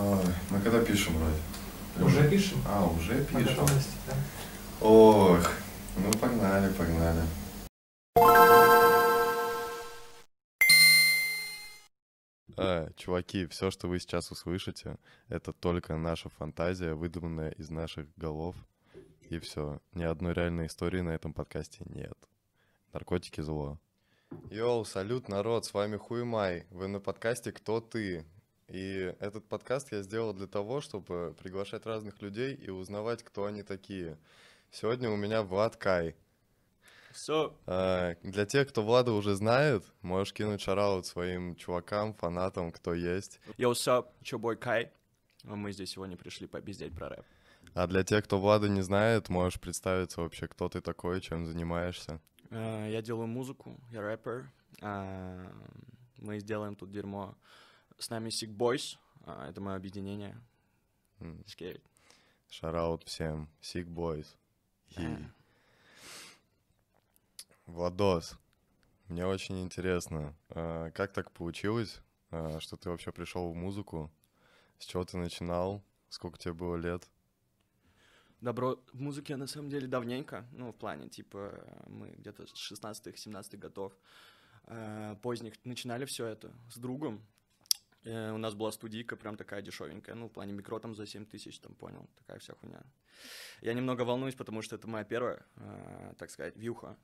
А, мы когда пишем, Рай? Уже пишем. А, уже пишем. Да. Ох, ну погнали, погнали. Э, чуваки, все, что вы сейчас услышите, это только наша фантазия, выдуманная из наших голов. И все. Ни одной реальной истории на этом подкасте нет. Наркотики зло. Йоу, салют, народ, с вами Хуймай. Вы на подкасте «Кто ты?». И этот подкаст я сделал для того, чтобы приглашать разных людей и узнавать, кто они такие. Сегодня у меня Влад Кай. So... А, для тех, кто Влада уже знает, можешь кинуть шараут своим чувакам, фанатам, кто есть. Yo, sup, чё бой Кай? Ну, мы здесь сегодня пришли побездеть про рэп. А для тех, кто Влада не знает, можешь представиться вообще, кто ты такой, чем занимаешься. Uh, я делаю музыку, я рэпер. Uh, мы сделаем тут дерьмо. Uh, с нами Sick Boys, а, это мое объединение. Mm. Шараут всем, Sick Boys. Владос, мне очень интересно, а, как так получилось, а, что ты вообще пришел в музыку? С чего ты начинал? Сколько тебе было лет? Добро в музыке на самом деле давненько, ну, в плане, типа, мы где-то с 16-17 годов поздних начинали все это с другом, Э, у нас была студийка прям такая дешевенькая, ну, в плане микро там за 7 тысяч, там, понял, такая вся хуйня. Я немного волнуюсь, потому что это моя первая, э, так сказать, вьюха.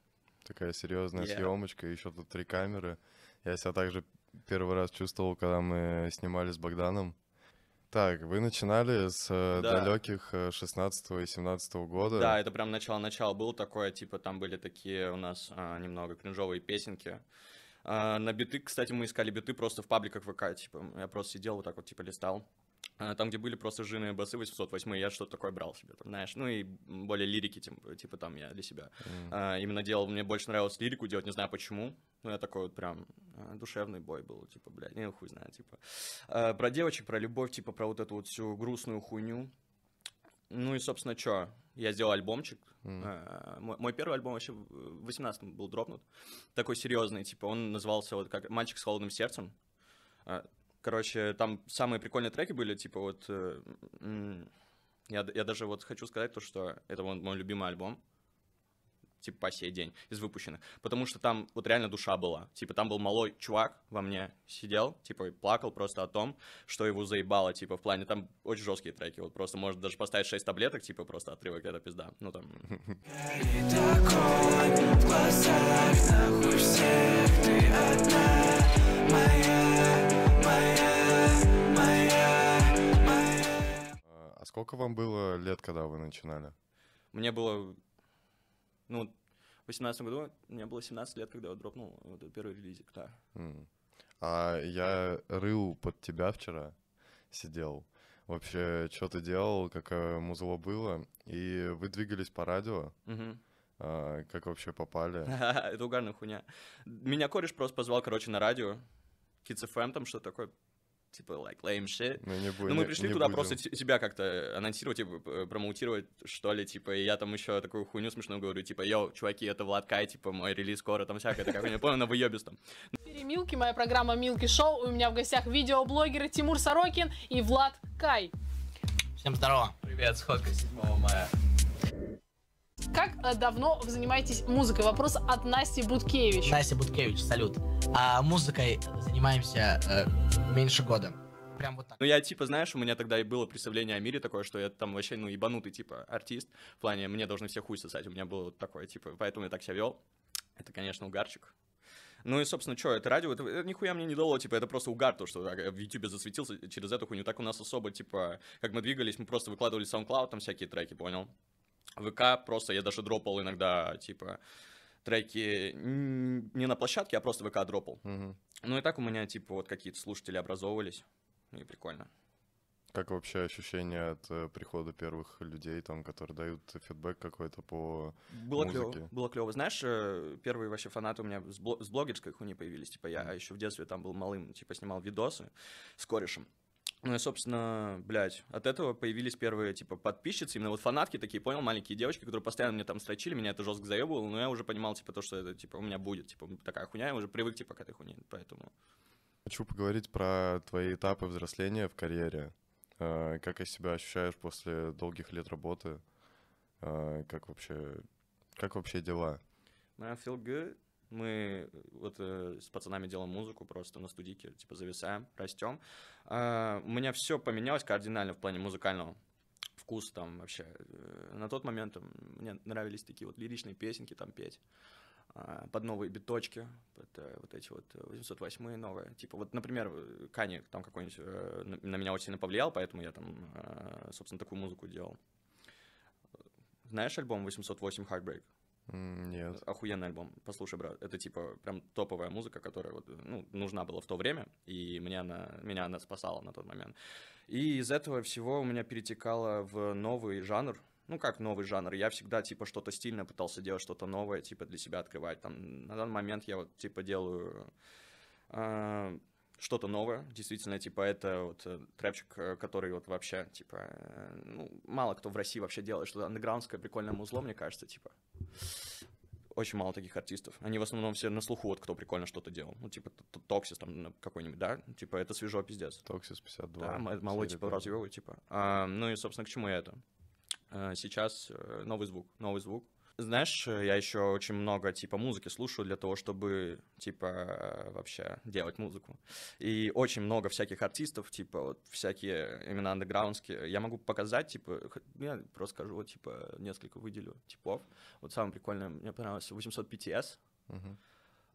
Такая серьезная yeah. съемочка, еще тут три камеры. Я себя также первый раз чувствовал, когда мы снимали с Богданом. Так, вы начинали с э, да. далеких 16 э, и 17 года. Да, это прям начало-начало было такое, типа там были такие у нас а, немного кринжовые песенки. А, на биты, кстати, мы искали биты просто в пабликах ВК, типа, я просто сидел вот так вот, типа, листал. А, там, где были просто жирные басы 808, я что-то такое брал себе, там, знаешь, ну и более лирики, типа, типа там я для себя mm. именно делал, мне больше нравилось лирику делать, не знаю почему, ну, я такой вот прям душевный бой был, типа, блядь, не ну, хуй знает, типа. Про девочек, про любовь, типа, про вот эту вот всю грустную хуйню. Ну и, собственно, что? Я сделал альбомчик. Mm. Мой, мой первый альбом вообще в 18-м был дропнут. Такой серьезный, типа, он назывался вот как «Мальчик с холодным сердцем». Э, короче, там самые прикольные треки были, типа вот... Э, я, я даже вот хочу сказать то, что это мой любимый альбом типа, по сей день из выпущенных. Потому что там вот реально душа была. Типа, там был малой чувак во мне сидел, типа, и плакал просто о том, что его заебало, типа, в плане, там очень жесткие треки, вот просто, может, даже поставить 6 таблеток, типа, просто отрывок, это пизда. Ну, там... А сколько вам было лет, когда вы начинали? Мне было ну, в 18 году мне было 17 лет, когда я дропнул вот этот первый релизик, да. Mm. А я рыл под тебя вчера, сидел. Вообще, что ты делал, какое музло было, и вы двигались по радио. Mm-hmm. А, как вообще попали? Это угарная хуйня. Меня кореш просто позвал, короче, на радио. Kids FM там что такое типа, like, lame shit. Ну, не будет, Но ну, мы пришли не туда будем. просто тебя как-то э, анонсировать, типа, э, промоутировать, что ли, типа, и я там еще такую хуйню смешную говорю, типа, йоу, чуваки, это Влад Кай, типа, мой релиз скоро, там всякое, я не понял, на выебис там. Перемилки, моя программа Милки Шоу, у меня в гостях видеоблогеры Тимур Сорокин и Влад Кай. Всем здорово. Привет, сходка 7 мая. Как э, давно вы занимаетесь музыкой? Вопрос от Насти Буткевич. Настя Буткевич, салют. А музыкой занимаемся э, меньше года. Прям вот так. Ну, я, типа, знаешь, у меня тогда и было представление о мире такое, что я там вообще, ну, ебанутый, типа, артист. В плане, мне должны все хуй сосать. У меня было вот такое, типа, поэтому я так себя вел. Это, конечно, угарчик. Ну и, собственно, что, это радио, это, это нихуя мне не дало, типа, это просто угар, то, что э, в Ютубе засветился через эту хуйню. Так у нас особо, типа, как мы двигались, мы просто выкладывали SoundCloud, там всякие треки, понял? ВК просто, я даже дропал иногда, типа, треки не на площадке, а просто ВК дропал. Угу. Ну и так у меня, типа, вот какие-то слушатели образовывались, ну и прикольно. Как вообще ощущение от э, прихода первых людей, там, которые дают фидбэк какой-то по было музыке? Клево, было клево. Знаешь, э, первые вообще фанаты у меня с блогерской хуйни появились. Типа я mm-hmm. еще в детстве там был малым, типа снимал видосы с корешем. Ну и, собственно, блядь, от этого появились первые, типа, подписчицы, именно вот фанатки такие, понял, маленькие девочки, которые постоянно мне там строчили, меня это жестко заебывало, но я уже понимал, типа, то, что это, типа, у меня будет, типа, такая хуйня, я уже привык, типа, к этой хуйне, поэтому... Хочу поговорить про твои этапы взросления в карьере. Э, как я себя ощущаешь после долгих лет работы? Э, как вообще, как вообще дела? I feel good. Мы э, вот э, с пацанами делаем музыку просто на студике, типа зависаем, растем. Э, а, у меня все поменялось кардинально в плане музыкального вкуса, там вообще. Э, на тот момент там, мне нравились такие вот лиричные песенки там петь а, под новые биточки, под э, вот эти вот 808 новые. Типа вот, например, Кани там какой-нибудь на меня очень сильно повлиял, поэтому я там, собственно, такую музыку делал. Знаешь альбом 808 Heartbreak? Нет. Охуенный альбом. Послушай, брат, это типа прям топовая музыка, которая вот, ну, нужна была в то время, и мне она, меня она спасала на тот момент. И из этого всего у меня перетекало в новый жанр, ну как новый жанр, я всегда типа что-то стильное пытался делать, что-то новое, типа для себя открывать. Там, на данный момент я вот типа делаю э, что-то новое, действительно, типа это вот э, трэпчик, э, который вот вообще, типа, э, ну мало кто в России вообще делает, что-то андеграундское, прикольное музло, мне кажется, типа. Очень мало таких артистов. Они в основном все на слуху, вот кто прикольно что-то делал. Ну, типа Токсис там ну, какой-нибудь, да? Типа это свежо пиздец. Токсис 52. Да, мало типа развивый типа. А, ну и, собственно, к чему я это? А, сейчас э, новый звук, новый звук. Знаешь, э, я еще очень много, типа, музыки слушаю для того, чтобы, типа, вообще делать музыку. И очень много всяких артистов, типа, вот всякие именно андеграундские. Я могу показать, типа, я просто скажу, вот, типа, несколько выделю типов. Вот самое прикольное, мне понравилось 800 PTS.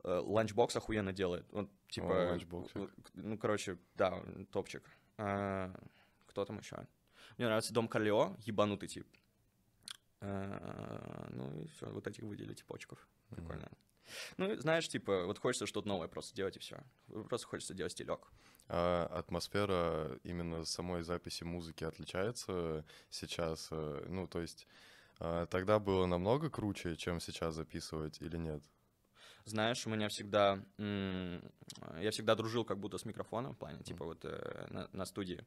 Uh-huh. охуенно делает. Он, типа, О, ну, короче, да, топчик. А, кто там еще? Мне нравится Дом Корлео, ебанутый тип. Э, ну и все, вот этих выделить типочков. Прикольно. Mm-hmm. Ну, знаешь, типа, вот хочется что-то новое просто делать и все. Просто хочется делать стилек. А атмосфера именно самой записи музыки отличается сейчас? Э, ну, то есть э, тогда было намного круче, чем сейчас записывать или нет? знаешь, у меня всегда, я всегда дружил как будто с микрофоном, в плане, типа вот э, на, на студии.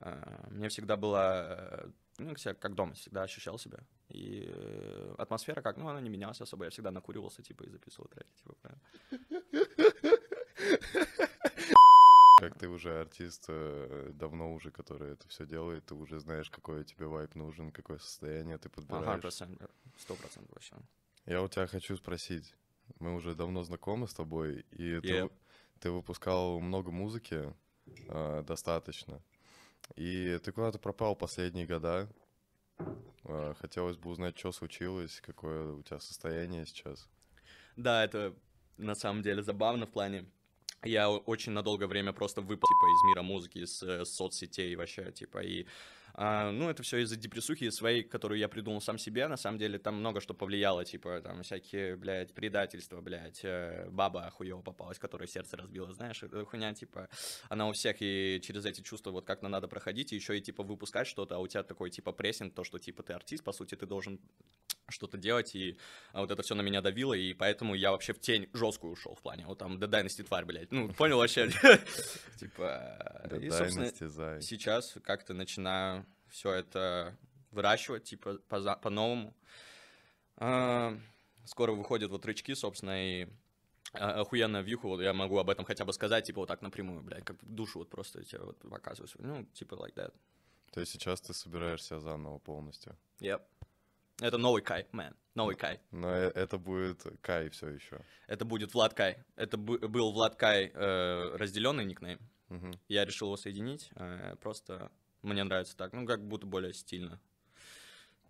А, мне всегда было, э, ну, как дома, всегда ощущал себя. И э, атмосфера как, ну, она не менялась особо, я всегда накуривался, типа, и записывал треки, типа, как ты уже артист, давно уже, который это все делает, ты уже знаешь, какой тебе вайп нужен, какое состояние ты подбираешь. Ага, процент, сто процентов вообще. Я у тебя хочу спросить, мы уже давно знакомы с тобой, и yeah. ты, ты выпускал много музыки э, достаточно. И ты куда-то пропал последние года. Э, хотелось бы узнать, что случилось, какое у тебя состояние сейчас. Да, это на самом деле забавно в плане. Я очень на долгое время просто выпал типа из мира музыки, из э, соцсетей вообще, типа, и а, ну, это все из-за депрессухи своей, которую я придумал сам себе. На самом деле, там много что повлияло, типа, там всякие, блядь, предательства, блядь, э, баба хуево попалась, которая сердце разбила, знаешь, эта хуйня, типа, она у всех и через эти чувства вот как-то надо проходить, и еще и, типа, выпускать что-то, а у тебя такой, типа, прессинг, то, что, типа, ты артист, по сути, ты должен что-то делать, и а, вот это все на меня давило, и поэтому я вообще в тень жесткую ушел в плане, вот там The Dynasty тварь, блядь, ну, понял вообще, типа, и, собственно, сейчас как-то начинаю все это выращивать, типа, по-новому. А, скоро выходят вот рычки, собственно, и а, охуенная вьюха, вот я могу об этом хотя бы сказать, типа, вот так напрямую, блядь, как душу вот просто тебе вот показываю, ну, типа, like that. То есть сейчас ты собираешься заново полностью? Yep. Это новый Кай, мэн. Новый Кай. Но э, это будет Кай все еще. Это будет Влад Кай. Это был Влад Кай э, разделенный никнейм. Угу. Я решил его соединить. Э, просто мне нравится так. Ну, как будто более стильно.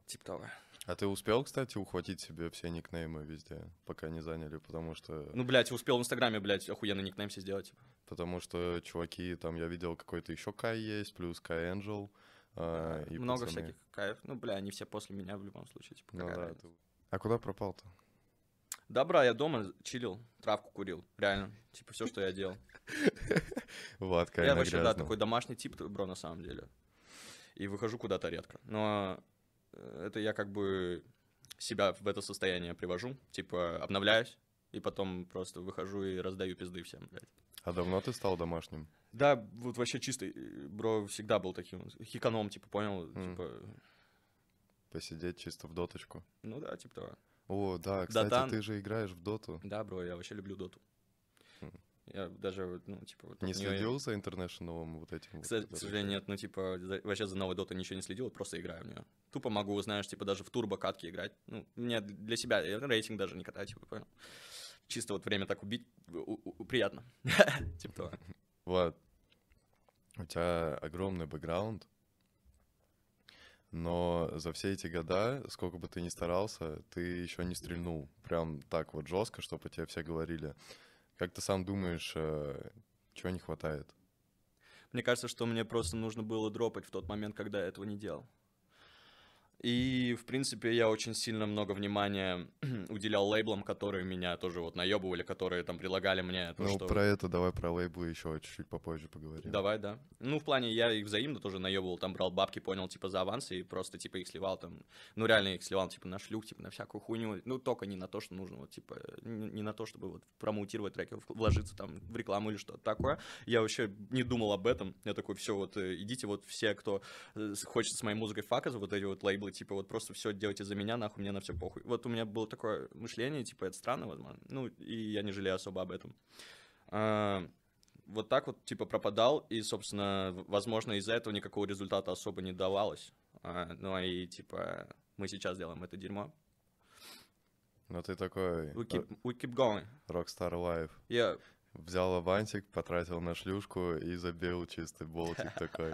Типа того. А ты успел, кстати, ухватить себе все никнеймы везде, пока не заняли, потому что... Ну, блядь, успел в Инстаграме, блядь, охуенный никнейм себе сделать. Потому что, чуваки, там я видел какой-то еще Кай есть, плюс Кай Энджел. А, и Много пацаны. всяких кайф. Ну, бля, они все после меня в любом случае. Типа, ну, да, ты... А куда пропал-то? Добра, я дома чилил, травку курил, реально. Типа все, что я делал. Вот, Я вообще, да, такой домашний тип, бро, на самом деле. И выхожу куда-то редко. Но э, это я как бы себя в это состояние привожу, типа обновляюсь, и потом просто выхожу и раздаю пизды всем, блядь. А давно ты стал домашним? Да, вот вообще чистый, э, бро, всегда был таким хиканом, типа, понял? Mm. Типа... Посидеть чисто в доточку. Ну да, типа того. О, да, кстати, Дотан. ты же играешь в доту. Да, бро, я вообще люблю доту. Хм. Я даже, ну, типа... Вот не следил я... за интернешнлом вот этим? Кстати, вот, к сожалению, нет, ну, типа, за, вообще за новой дотой ничего не следил, просто играю в нее. Тупо могу, знаешь, типа, даже в турбокатке играть. Ну, мне для себя, я рейтинг даже не катаю, типа, понял чисто вот время так убить, приятно. Типа Вот. У тебя огромный бэкграунд, но за все эти года, сколько бы ты ни старался, ты еще не стрельнул прям так вот жестко, чтобы тебе все говорили. Как ты сам думаешь, э, чего не хватает? Мне кажется, что мне просто нужно было дропать в тот момент, когда я этого не делал. И, в принципе, я очень сильно много внимания уделял лейблам, которые меня тоже вот наебывали, которые там предлагали мне то, Ну, что... про это давай про лейблы еще чуть-чуть попозже поговорим. Давай, да. Ну, в плане, я их взаимно тоже наебывал, там брал бабки, понял, типа, за авансы и просто, типа, их сливал там. Ну, реально их сливал, типа, на шлюх, типа, на всякую хуйню. Ну, только не на то, что нужно, вот, типа, не на то, чтобы вот промоутировать треки, вложиться там в рекламу или что-то такое. Я вообще не думал об этом. Я такой, все, вот, э, идите вот все, кто э, хочет с моей музыкой факаться, вот эти вот лейблы силы, типа, вот просто все делайте за меня, нахуй, мне на все похуй. Вот у меня было такое мышление, типа, это странно, возможно, ну, и я не жалею особо об этом. А, вот так вот, типа, пропадал, и, собственно, возможно, из-за этого никакого результата особо не давалось. А, ну, и, типа, мы сейчас делаем это дерьмо. Ну, ты такой... We keep, э, we keep going. Rockstar life. Yeah взял авантик, потратил на шлюшку и забил чистый болтик такой.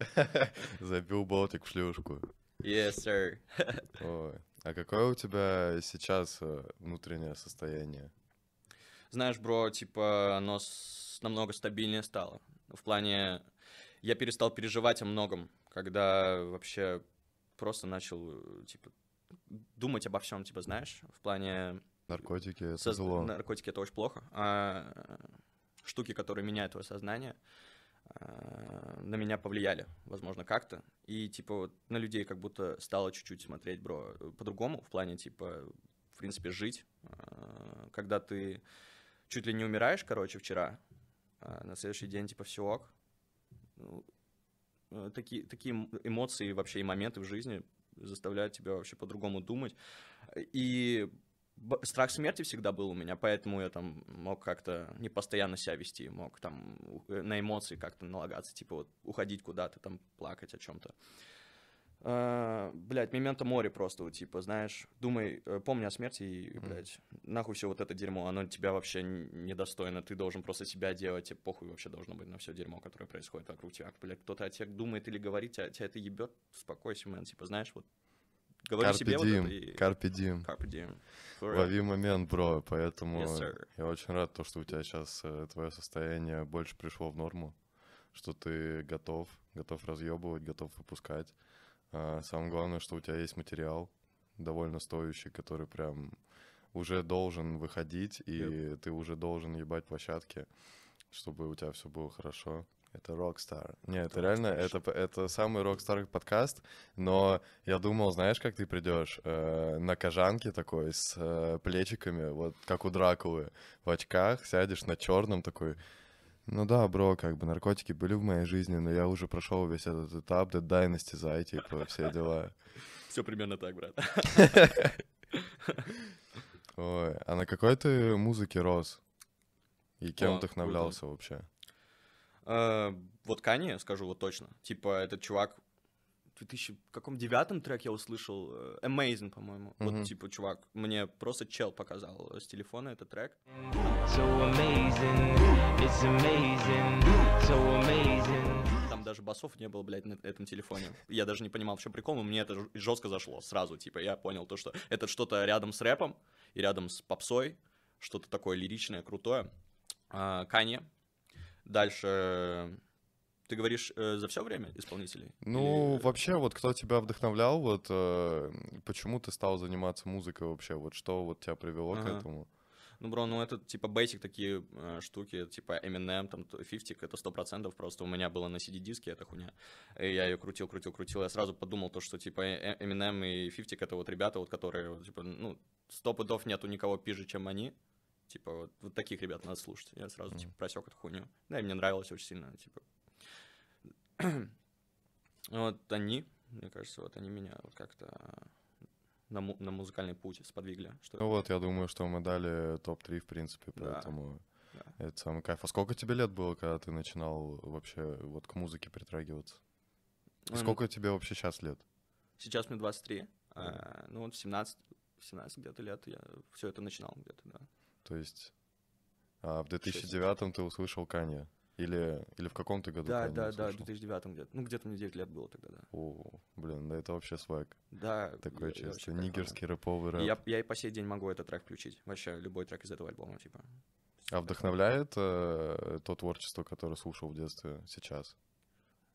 Забил болтик в шлюшку. Yes, sir. Ой. А какое у тебя сейчас э, внутреннее состояние? Знаешь, бро, типа, оно с... намного стабильнее стало. В плане, я перестал переживать о многом, когда вообще просто начал, типа, думать обо всем, типа, знаешь, в плане... Наркотики — это Со... зло. Наркотики — это очень плохо. А штуки, которые меняют твое сознание — Э, на меня повлияли, возможно, как-то. И, типа, вот на людей как будто стало чуть-чуть смотреть, бро, э, по-другому, в плане, типа, в принципе, жить. Э, когда ты чуть ли не умираешь, короче, вчера, а на следующий день, типа, все ок. Ну, такие, такие эмоции вообще и моменты в жизни заставляют тебя вообще по-другому думать. И страх смерти всегда был у меня, поэтому я там мог как-то не постоянно себя вести, мог там э, на эмоции как-то налагаться, типа вот уходить куда-то, там плакать о чем-то. блять, а, блядь, мемента море просто, типа, знаешь, думай, э, помни о смерти и, блядь, нахуй все вот это дерьмо, оно тебя вообще недостойно, ты должен просто себя делать, тебе похуй вообще должно быть на все дерьмо, которое происходит вокруг тебя, блядь, кто-то о тебе думает или говорит, а тебя это ебет, успокойся, мэн, типа, знаешь, вот Говорю Carpe себе diem. вот это и... Carpe diem. Carpe diem. Лови момент, бро, поэтому yes, я очень рад, то, что у тебя сейчас э, твое состояние больше пришло в норму, что ты готов, готов разъебывать, готов выпускать. А, самое главное, что у тебя есть материал довольно стоящий, который прям уже должен выходить, и yep. ты уже должен ебать площадки, чтобы у тебя все было хорошо. Это Rockstar. Нет, это, это реально, это, это самый Rockstar подкаст, но я думал, знаешь, как ты придешь э, на кожанке такой с э, плечиками, вот как у Дракулы, в очках, сядешь на черном такой, ну да, бро, как бы наркотики были в моей жизни, но я уже прошел весь этот этап, да Dead Dynasty, Зай, типа, все дела. Все примерно так, брат. Ой, а на какой ты музыке рос? И кем вдохновлялся вообще? Э, вот Кани, скажу вот точно, типа этот чувак в 2009 трек я услышал, э, Amazing, по-моему. Mm-hmm. Вот типа чувак, мне просто чел показал с телефона этот трек. So amazing, it's amazing, so amazing. Там даже басов не было, блядь, на этом телефоне. Я даже не понимал, в чем прикол, но мне это жестко зашло сразу, типа, я понял то, что это что-то рядом с рэпом и рядом с попсой, что-то такое лиричное, крутое. А, Канье, Дальше ты говоришь э, за все время исполнителей? Ну, Или... вообще, вот кто тебя вдохновлял, вот э, почему ты стал заниматься музыкой вообще? Вот что вот тебя привело ага. к этому? Ну, бро, ну это типа basic такие э, штуки, типа Eminem, там, 50, это 100% просто у меня было на CD-диске эта хуйня. И я ее крутил, крутил, крутил. Я сразу подумал то, что типа э, Eminem и 50 это вот ребята, вот которые, типа, ну, сто пудов нету никого пиже, чем они. Типа, вот, вот таких ребят надо слушать. Я сразу, mm типа, просек эту хуйню. Да, и мне нравилось очень сильно, типа. вот они, мне кажется, вот они меня вот как-то э, на, му- на музыкальный путь сподвигли. Что... Ну вот, я думаю, что мы дали топ-3, в принципе, поэтому да. да. самый кайф. А сколько тебе лет было, когда ты начинал вообще вот к музыке притрагиваться? И ну сколько тебе вообще сейчас лет? Сейчас мне 23. Mm. А, ну вот в 17, 17 где-то лет я все это начинал где-то, да. То есть а в 2009 6. ты услышал Канье? Или, или в каком ты году? Да, да, да, в 2009 где-то. Ну, где-то мне 9 лет было тогда, да. О, блин, да это вообще свайк. Да. Такой я, чисто я нигерский рэповый рэп. Я, я и по сей день могу этот трек включить. Вообще любой трек из этого альбома, типа. А вдохновляет э, то творчество, которое слушал в детстве сейчас?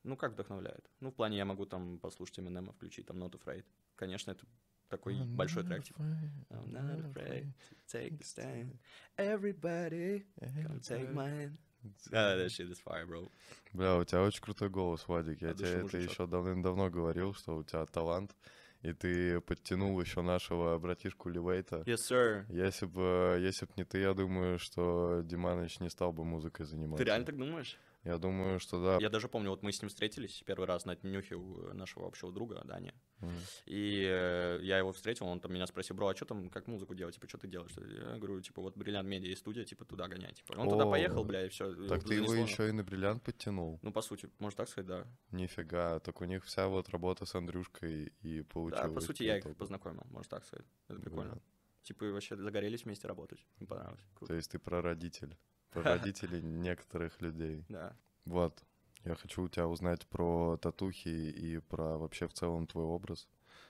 Ну, как вдохновляет? Ну, в плане я могу там послушать Эминема, включить там Not Afraid. Конечно, это такой I'm большой трек. Типа. I'm not afraid take the stand. Everybody, come take my hand. Да, that shit is fire, bro. Бля, у тебя очень крутой голос, Вадик. Я а тебе это еще давным-давно говорил, что у тебя талант. И ты подтянул еще нашего братишку Ливейта. Yes, sir. Если бы э, если б не ты, я думаю, что Диманович не стал бы музыкой заниматься. Ты реально так думаешь? Я думаю, что да. Я даже помню, вот мы с ним встретились первый раз на днюхе у нашего общего друга Дани. Mm. И э, я его встретил, он там меня спросил, бро, а что там, как музыку делать, типа, что ты делаешь? Я говорю, типа, вот Бриллиант Медиа и студия, типа, туда гонять. Типа. Он О, туда поехал, бля, и все. Так ты его еще и на Бриллиант подтянул? Ну, по сути, можно так сказать, да. Нифига, так у них вся вот работа с Андрюшкой и получилась. Да, по сути, я их познакомил, можно так сказать. Это прикольно. Да. Типа, вообще загорелись вместе работать, мне понравилось. Круто. То есть ты прародитель? родителей некоторых людей. Да. Вот. Я хочу у тебя узнать про татухи и про вообще в целом твой образ,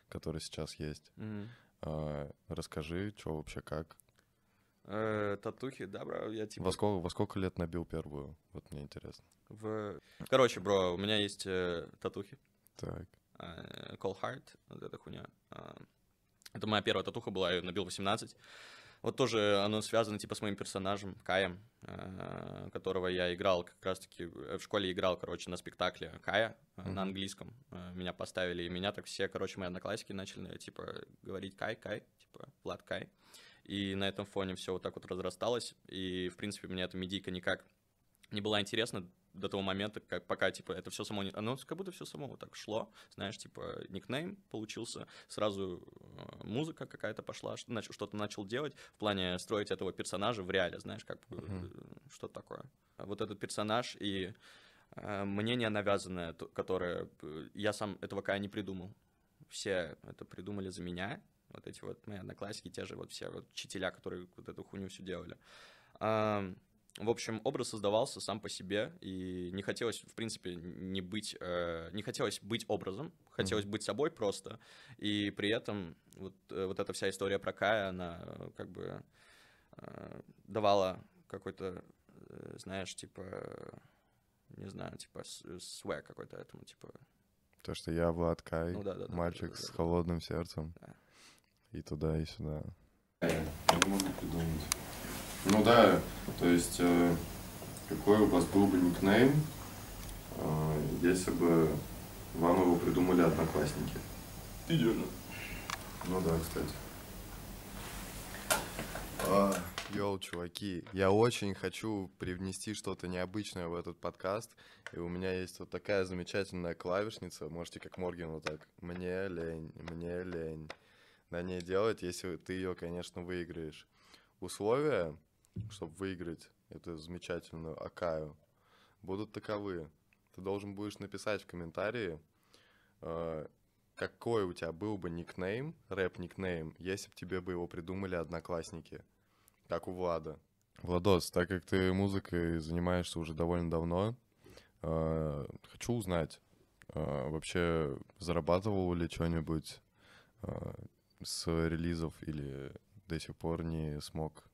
который сейчас есть. А, расскажи, что вообще как. Э, татухи, да, бро, я типа... Во сколько, во сколько лет набил первую? Вот мне интересно. В... Короче, бро, у меня есть э, татухи. Так. Э, Call Heart, вот эта хуйня. Э, это моя первая татуха была, я ее набил 18. Вот тоже оно связано типа с моим персонажем Каем, э, которого я играл как раз-таки э, в школе играл, короче, на спектакле Кая mm-hmm. на английском. Меня поставили, и меня так все, короче, мои одноклассники начали типа говорить Кай, Кай, типа Влад Кай. И на этом фоне все вот так вот разрасталось. И, в принципе, мне эта медийка никак не была интересна до того момента, как пока, типа, это все само не... Оно как будто все само вот так шло, знаешь, типа, никнейм получился, сразу э, музыка какая-то пошла, что-то начал делать в плане строить этого персонажа в реале, знаешь, как бы, mm-hmm. Э, что такое. Вот этот персонаж и э, мнение навязанное, которое я сам этого кая не придумал. Все это придумали за меня, вот эти вот мои одноклассники, те же вот все вот учителя, которые вот эту хуйню все делали. В общем, образ создавался сам по себе, и не хотелось, в принципе, не быть, э, не хотелось быть образом, хотелось mm-hmm. быть собой просто, и при этом вот, э, вот эта вся история про Кая, она э, как бы э, давала какой-то, э, знаешь, типа, не знаю, типа э, свэ какой-то этому, типа... То, что я Влад Кай, ну, да, да, мальчик да, да, да, с холодным сердцем, да. и туда, и сюда. Я могу придумать. Ну да, то есть э, какой у вас был бы никнейм, э, если бы вам его придумали одноклассники? Идеально. Ну да, кстати. А, йоу, чуваки, я очень хочу привнести что-то необычное в этот подкаст, и у меня есть вот такая замечательная клавишница, можете как Морген вот так, мне лень, мне лень, на ней делать, если ты ее, конечно, выиграешь. Условия чтобы выиграть эту замечательную Акаю, будут таковы. Ты должен будешь написать в комментарии, э, какой у тебя был бы никнейм, рэп-никнейм, если бы тебе бы его придумали одноклассники, как у Влада. Владос, так как ты музыкой занимаешься уже довольно давно, э, хочу узнать, э, вообще зарабатывал ли что-нибудь с релизов или до сих пор не смог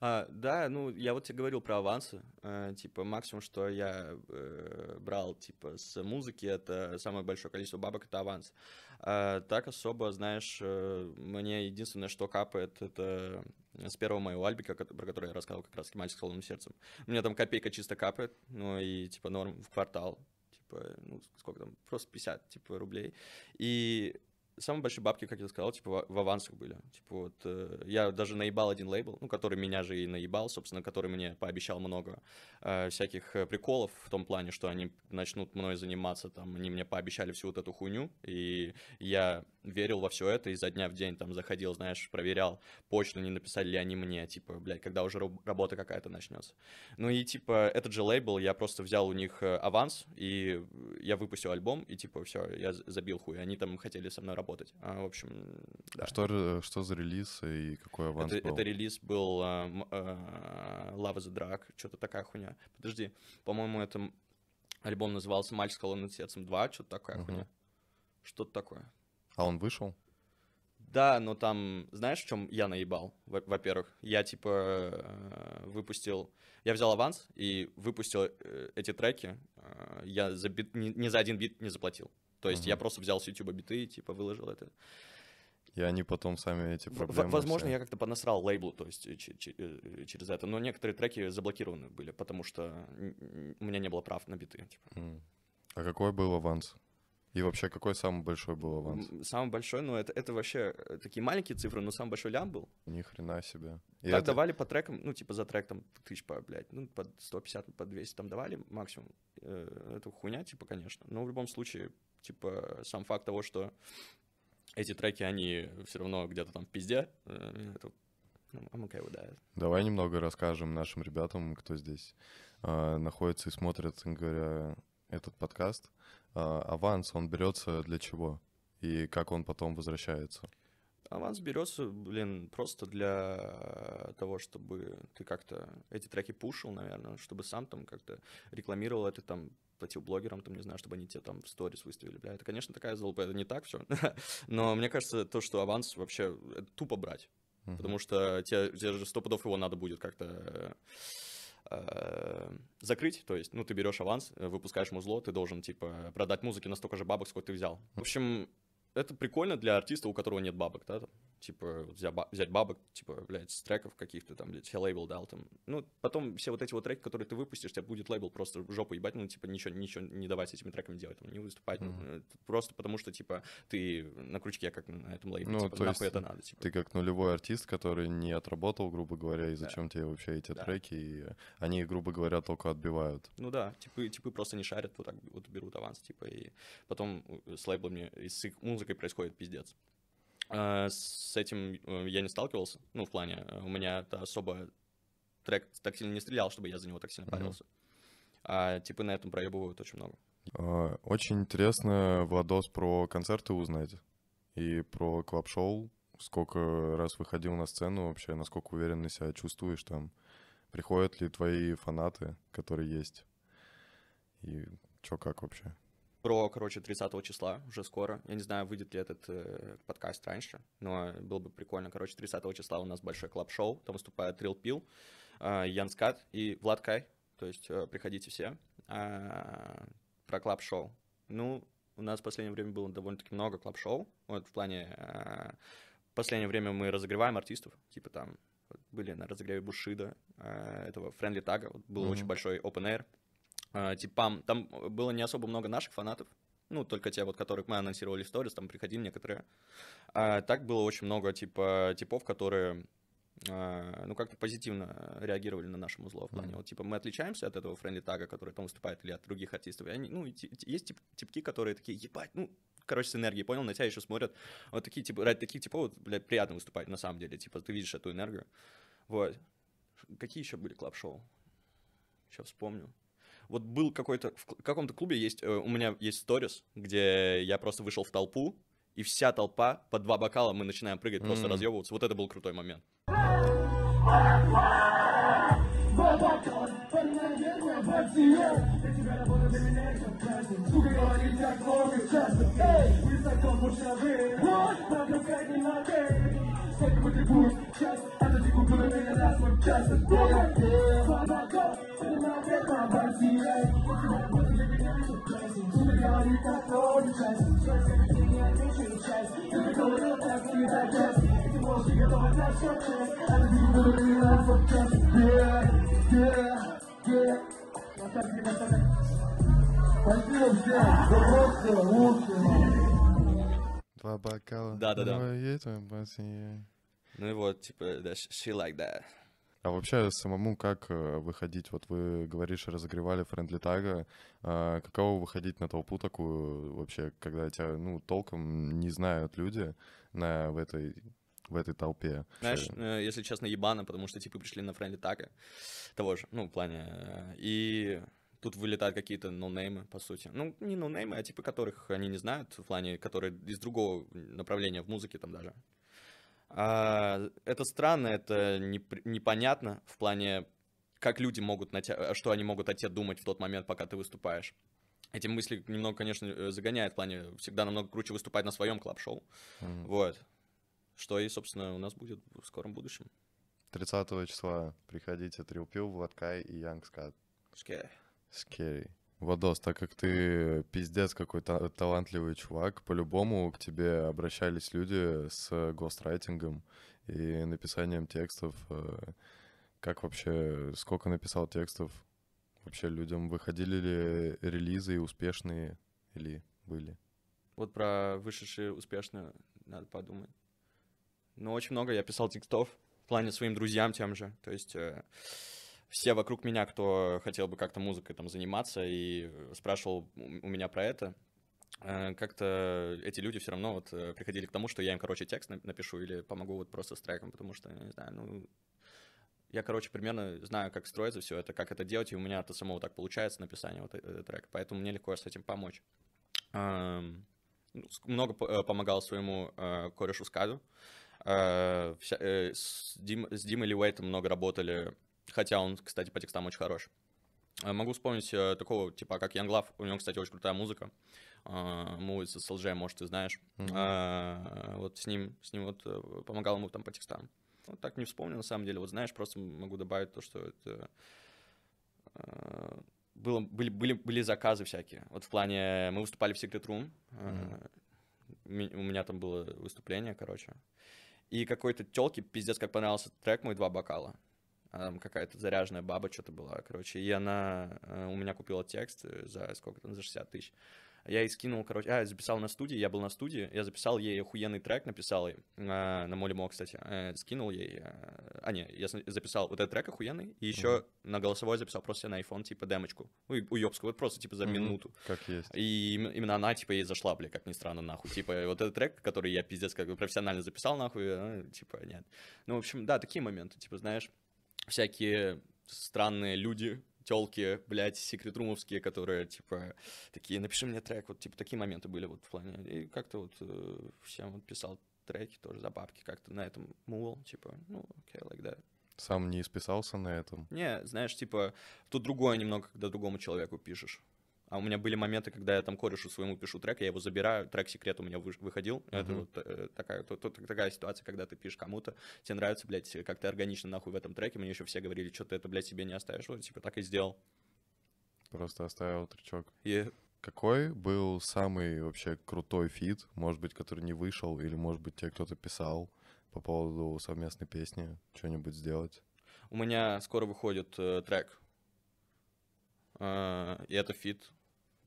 а, да, ну, я вот тебе говорил про авансы. А, типа, максимум, что я э, брал, типа, с музыки, это самое большое количество бабок, это аванс. А, так особо, знаешь, э, мне единственное, что капает, это с первого моего альбика, про который я рассказывал как раз «Мальчик с холодным сердцем». У меня там копейка чисто капает, ну и типа норм в квартал, типа, ну сколько там, просто 50 типа рублей. И самые большие бабки, как я сказал, типа в авансах были. Типа вот э, я даже наебал один лейбл, ну, который меня же и наебал, собственно, который мне пообещал много э, всяких э, приколов в том плане, что они начнут мной заниматься, там, они мне пообещали всю вот эту хуйню, и я верил во все это, и за дня в день там заходил, знаешь, проверял почту, не написали ли они мне, типа, блядь, когда уже работа какая-то начнется. Ну и, типа, этот же лейбл я просто взял у них э, аванс, и я выпустил альбом, и, типа, все, я забил хуй. Они там хотели со мной работать работать. А, в общем, да. Что, что за релиз и какой аванс это, был? Это релиз был э, э, Lava the Drag, что-то такая хуйня. Подожди, по-моему, это альбом назывался «Мальчик с холодным сердцем 2», что-то такая угу. хуйня. Что-то такое. А он вышел? Да, но там, знаешь, в чем я наебал? Во-первых, я типа э, выпустил, я взял аванс и выпустил э, эти треки, э, я за бит, не за один бит не заплатил. То есть угу. я просто взял с YouTube биты и типа выложил это. И они потом сами эти проблемы... В, возможно, все. я как-то понасрал лейблу, то есть э, э, через это. Но некоторые треки заблокированы были, потому что у меня не было прав на биты. Типа. А какой был аванс? И вообще, какой самый большой был аванс? Самый большой, ну, это, это вообще э, такие маленькие цифры, но самый большой лям был. Ни хрена себе. И так это... давали по трекам, ну, типа за трек там тысяч, по, блядь, ну, по 150, по 200 там давали максимум. Эту хуйня, типа, конечно. Но в любом случае, типа, сам факт того, что эти треки, они все равно где-то там в пизде, э, это ну, а Давай немного расскажем нашим ребятам, кто здесь э, находится и смотрит, говоря, этот подкаст. Э, аванс, он берется для чего? И как он потом возвращается? Аванс берется, блин, просто для того, чтобы ты как-то эти треки пушил, наверное, чтобы сам там как-то рекламировал это там платил блогерам, там, не знаю, чтобы они тебе там в сторис выставили, бля. Это, конечно, такая залупа, это не так все. Но мне кажется, то, что аванс вообще э, тупо брать. Потому что тебе, же сто пудов его надо будет как-то э, э, закрыть, то есть, ну, ты берешь аванс, выпускаешь музло, ты должен, типа, продать музыке на столько же бабок, сколько ты взял. В общем, это прикольно для артиста, у которого нет бабок, да? типа взять бабок, типа, блядь, с треков каких-то там, блядь, я лейбл дал там. Ну, потом все вот эти вот треки, которые ты выпустишь, тебя будет лейбл просто жопу ебать, ну, типа, ничего, ничего не давать с этими треками делать, там, не выступать, mm-hmm. ну, просто потому что, типа, ты на крючке как на этом лейбле, ну, типа, то нахуй это надо, типа. Ты как нулевой артист, который не отработал, грубо говоря, и зачем да. тебе вообще эти да. треки, и они, грубо говоря, только отбивают. Ну да, типы, типы просто не шарят, вот так вот берут аванс, типа, и потом э, с лейблами, и с их музыкой происходит пиздец. А, с этим э, я не сталкивался. Ну, в плане, э, у меня это особо трек так сильно не стрелял, чтобы я за него так сильно парился. Mm-hmm. А типы на этом проебывают очень много. А, очень интересно, Владос, про концерты узнать и про клаб-шоу. Сколько раз выходил на сцену вообще, насколько уверенно себя чувствуешь там. Приходят ли твои фанаты, которые есть? И что как вообще? про, короче, 30 числа, уже скоро. Я не знаю, выйдет ли этот э, подкаст раньше, но было бы прикольно. Короче, 30 числа у нас большой клаб-шоу, там выступает Трил Пил, э, Ян Скат и Влад Кай, то есть э, приходите все. А, про клаб-шоу. Ну, у нас в последнее время было довольно-таки много клаб-шоу, вот в плане... Э, в последнее время мы разогреваем артистов, типа там были на разогреве Бушида, э, этого Friendly Тага, вот, был mm-hmm. очень большой open air, а, типа Там э, было не особо много наших фанатов, ну, только те, вот, которых мы анонсировали в сторис, там приходили некоторые. А, так было очень много, типа, типов, которые, а, ну, как-то позитивно реагировали на нашему музло в плане, mm-hmm. вот, типа, мы отличаемся от этого френдли тага, который там выступает, или от других артистов. И они, ну, есть тип, типки, которые такие, ебать, ну, короче, с энергией, понял, на тебя еще смотрят. Вот такие, типа, ради таких типов, вот, блядь, приятно выступать, на самом деле, типа, ты видишь эту энергию. Вот. Какие еще были клаб-шоу? Сейчас вспомню. Вот был какой-то, в каком-то клубе есть, э, у меня есть сторис, где я просто вышел в толпу, и вся толпа по два бокала мы начинаем прыгать, mm-hmm. просто разъебываться. Вот это был крутой момент. Сука, Take with the chest. you could put just a boy. Find my cup, my my Два бокала. Да-да-да. Ну и вот, типа, да, she like that. А вообще самому как э, выходить? Вот вы, говоришь, разогревали френдли тага. каково выходить на толпу такую вообще, когда тебя, ну, толком не знают люди на, в этой в этой толпе. Знаешь, э, если честно, ебано, потому что типы пришли на френдли тага того же, ну, в плане. Э, и Тут вылетают какие-то нонеймы, по сути. Ну, не нонеймы, а типы, которых они не знают, в плане, которые из другого направления в музыке там даже. А, это странно, это не, непонятно в плане, как люди могут, на тебя, а что они могут о тебе думать в тот момент, пока ты выступаешь. Эти мысли немного, конечно, э, загоняет в плане всегда намного круче выступать на своем клаб-шоу. Mm-hmm. Вот. Что и, собственно, у нас будет в скором будущем. 30 числа приходите Трилпил, Владкай и Янгскат. Шке. Scary. Вадос, так как ты пиздец какой то талантливый чувак, по-любому к тебе обращались люди с гострайтингом и написанием текстов. Э, как вообще, сколько написал текстов вообще людям? Выходили ли релизы успешные или были? Вот про вышедшие успешно надо подумать. Но ну, очень много я писал текстов в плане своим друзьям тем же. То есть э, все вокруг меня, кто хотел бы как-то музыкой там заниматься и спрашивал у меня про это, э, как-то эти люди все равно вот э, приходили к тому, что я им, короче, текст напишу или помогу вот просто с треком, потому что, не знаю, ну, я, короче, примерно знаю, как строится все это, как это делать, и у меня это самого так получается написание вот этого э, трека, поэтому мне легко с этим помочь. Эм, ну, много помогал своему корешу Скаду, с Димой Лиуэйтом много работали Хотя он, кстати, по текстам очень хорош. Э, могу вспомнить э, такого, типа, как Янглав. У него, кстати, очень крутая музыка. Э, Мувит с ЛЖ, может, ты знаешь. Mm-hmm. вот с ним, с ним вот помогал ему там по текстам. Вот так не вспомнил, на самом деле. Вот знаешь, просто могу добавить то, что это... Было, были, были, были заказы всякие. Вот в плане... Мы выступали в Secret Room. Mm-hmm. У меня там было выступление, короче. И какой-то телке пиздец как понравился трек «Мой два бокала» там какая-то заряженная баба что-то была, короче. И она э, у меня купила текст э, за сколько там, за 60 тысяч. Я ей скинул, короче, а, записал на студии, я был на студии, я записал ей охуенный трек, написал ей, э, на Молимо, кстати, э, скинул ей, э, а, не, я записал вот этот трек охуенный, и еще uh-huh. на голосовой записал просто на iPhone, типа, демочку, ну, уебскую, вот просто, типа, за uh-huh. минуту. Как есть. И именно она, типа, ей зашла, бля, как ни странно, нахуй, типа, вот этот трек, который я, пиздец, как бы профессионально записал, нахуй, э, типа, нет. Ну, в общем, да, такие моменты, типа, знаешь, всякие странные люди, телки, блядь, секретрумовские, которые, типа, такие, напиши мне трек, вот, типа, такие моменты были вот в плане, и как-то вот э, всем вот писал треки тоже за бабки как-то на этом мул, типа, ну, окей, okay, like that. Сам не списался на этом? Не, знаешь, типа, тут другое немного, когда другому человеку пишешь. А у меня были моменты, когда я там корешу своему пишу трек, я его забираю, трек секрет у меня вы, выходил. Uh-huh. Это вот э, такая, то, то, такая ситуация, когда ты пишешь кому-то, тебе нравится, блядь, как ты органично нахуй в этом треке. Мне еще все говорили, что ты это, блядь, себе не оставишь. Вот, типа, так и сделал. Просто оставил тречок. Yeah. Какой был самый вообще крутой фит, может быть, который не вышел, или, может быть, тебе кто-то писал по поводу совместной песни, что-нибудь сделать? У меня скоро выходит э, трек а, и это фит.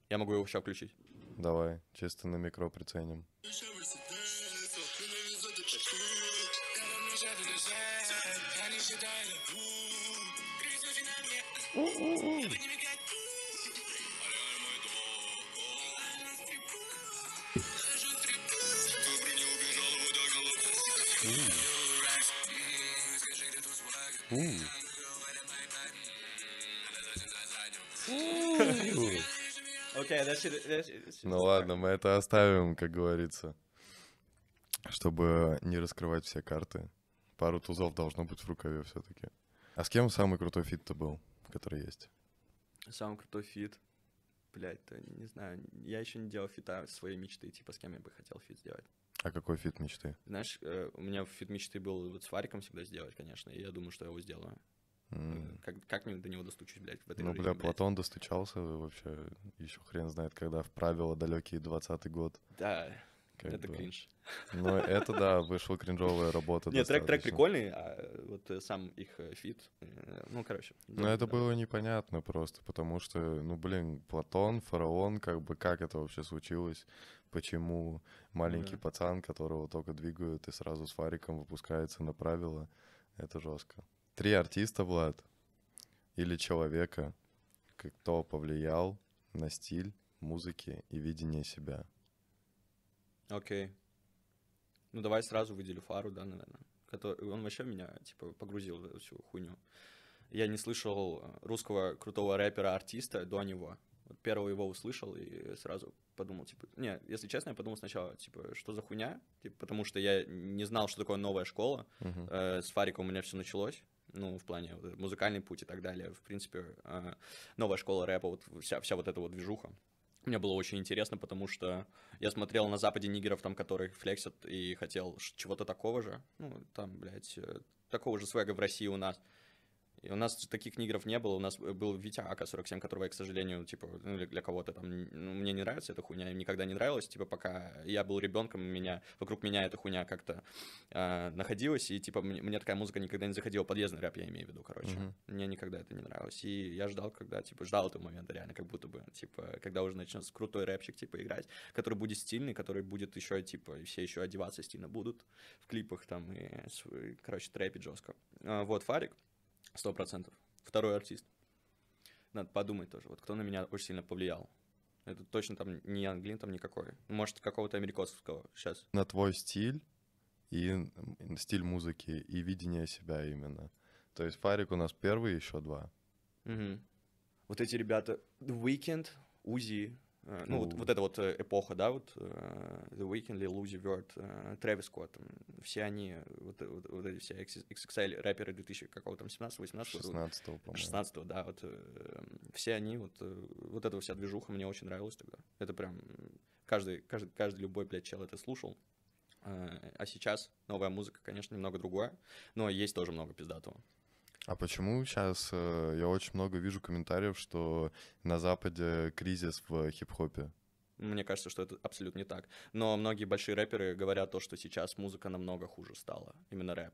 Я могу его еще включить. Давай, чисто на микро приценим. Ooh. okay, that shit, that shit, ну ладно, мы это оставим, как говорится. Чтобы не раскрывать все карты. Пару тузов должно быть в рукаве все-таки. А с кем самый крутой фит-то был, который есть? Самый крутой фит? Блять, да не знаю. Я еще не делал фита своей мечты, типа с кем я бы хотел фит сделать. А какой фит мечты? Знаешь, э, у меня фит мечты был вот с Фариком всегда сделать, конечно, и я думаю, что я его сделаю. Как, как мне до него достучусь, блядь, в этой Ну, бля, Платон достучался вообще, еще хрен знает, когда в правила далекий 20-й год. Да, как это бы. кринж. Ну, это, да, вышла кринжовая работа Нет, трек, трек прикольный, а вот э, сам их э, фит, э, ну, короче. Ну, да, ну, это да. было непонятно просто, потому что, ну, блин, Платон, Фараон, как бы, как это вообще случилось, почему маленький да. пацан, которого только двигают, и сразу с фариком выпускается на правила, это жестко. Три артиста, Влад, или человека, кто повлиял на стиль музыки и видение себя. Окей. Okay. Ну, давай сразу выделю Фару, да, наверное. Который, он вообще меня, типа, погрузил в эту всю хуйню. Я не слышал э, русского крутого рэпера-артиста до него. Вот первого его услышал и сразу подумал, типа, не, если честно, я подумал сначала, типа, что за хуйня, типа, потому что я не знал, что такое новая школа, uh-huh. э, с фариком у меня все началось, ну, в плане э, музыкальный путь и так далее. В принципе, э, новая школа рэпа, вот вся, вся вот эта вот движуха. Мне было очень интересно, потому что я смотрел на Западе нигеров, там, которые флексят, и хотел чего-то такого же. Ну, там, блядь, э, такого же свега в России у нас. И у нас таких нигеров не было. У нас э, был Витя АК-47, которого я, к сожалению, типа, ну, для, кого-то там... Ну, мне не нравится эта хуйня, никогда не нравилась. Типа, пока я был ребенком, меня, вокруг меня эта хуйня как-то э, находилась. И, типа, мне, мне такая музыка никогда не заходила. Подъездный рэп, я имею в виду, короче. Uh-huh. Мне никогда это не нравилось. И я ждал, когда, типа, ждал этого момента реально, как будто бы, типа, когда уже начнется крутой рэпчик, типа, играть, который будет стильный, который будет еще, типа, все еще одеваться стильно будут в клипах там и, короче, трэпить жестко. А, вот, Фарик — Сто процентов. Второй артист. Надо подумать тоже, вот кто на меня очень сильно повлиял. Это точно там не англин там никакой. Может, какого-то американского сейчас. На твой стиль и стиль музыки, и видение себя именно. То есть Фарик у нас первый, еще два. Угу. Вот эти ребята, The Weeknd, Узи, Э, ну, вот, вот эта вот э, эпоха, да, вот э, The Weeknd, Лузи Bird, Трэвис Скотт, все они, вот, вот, вот эти все XXL рэперы 2000 какого там, 17 18 16 вот, по-моему. 16 да, вот все они, вот, вот эта вся движуха мне очень нравилась тогда. Это прям каждый, каждый, каждый любой, блядь, чел это слушал. А сейчас новая музыка, конечно, немного другая, но есть тоже много пиздатого. А почему сейчас э, я очень много вижу комментариев, что на Западе кризис в хип-хопе? Мне кажется, что это абсолютно не так. Но многие большие рэперы говорят то, что сейчас музыка намного хуже стала, именно рэп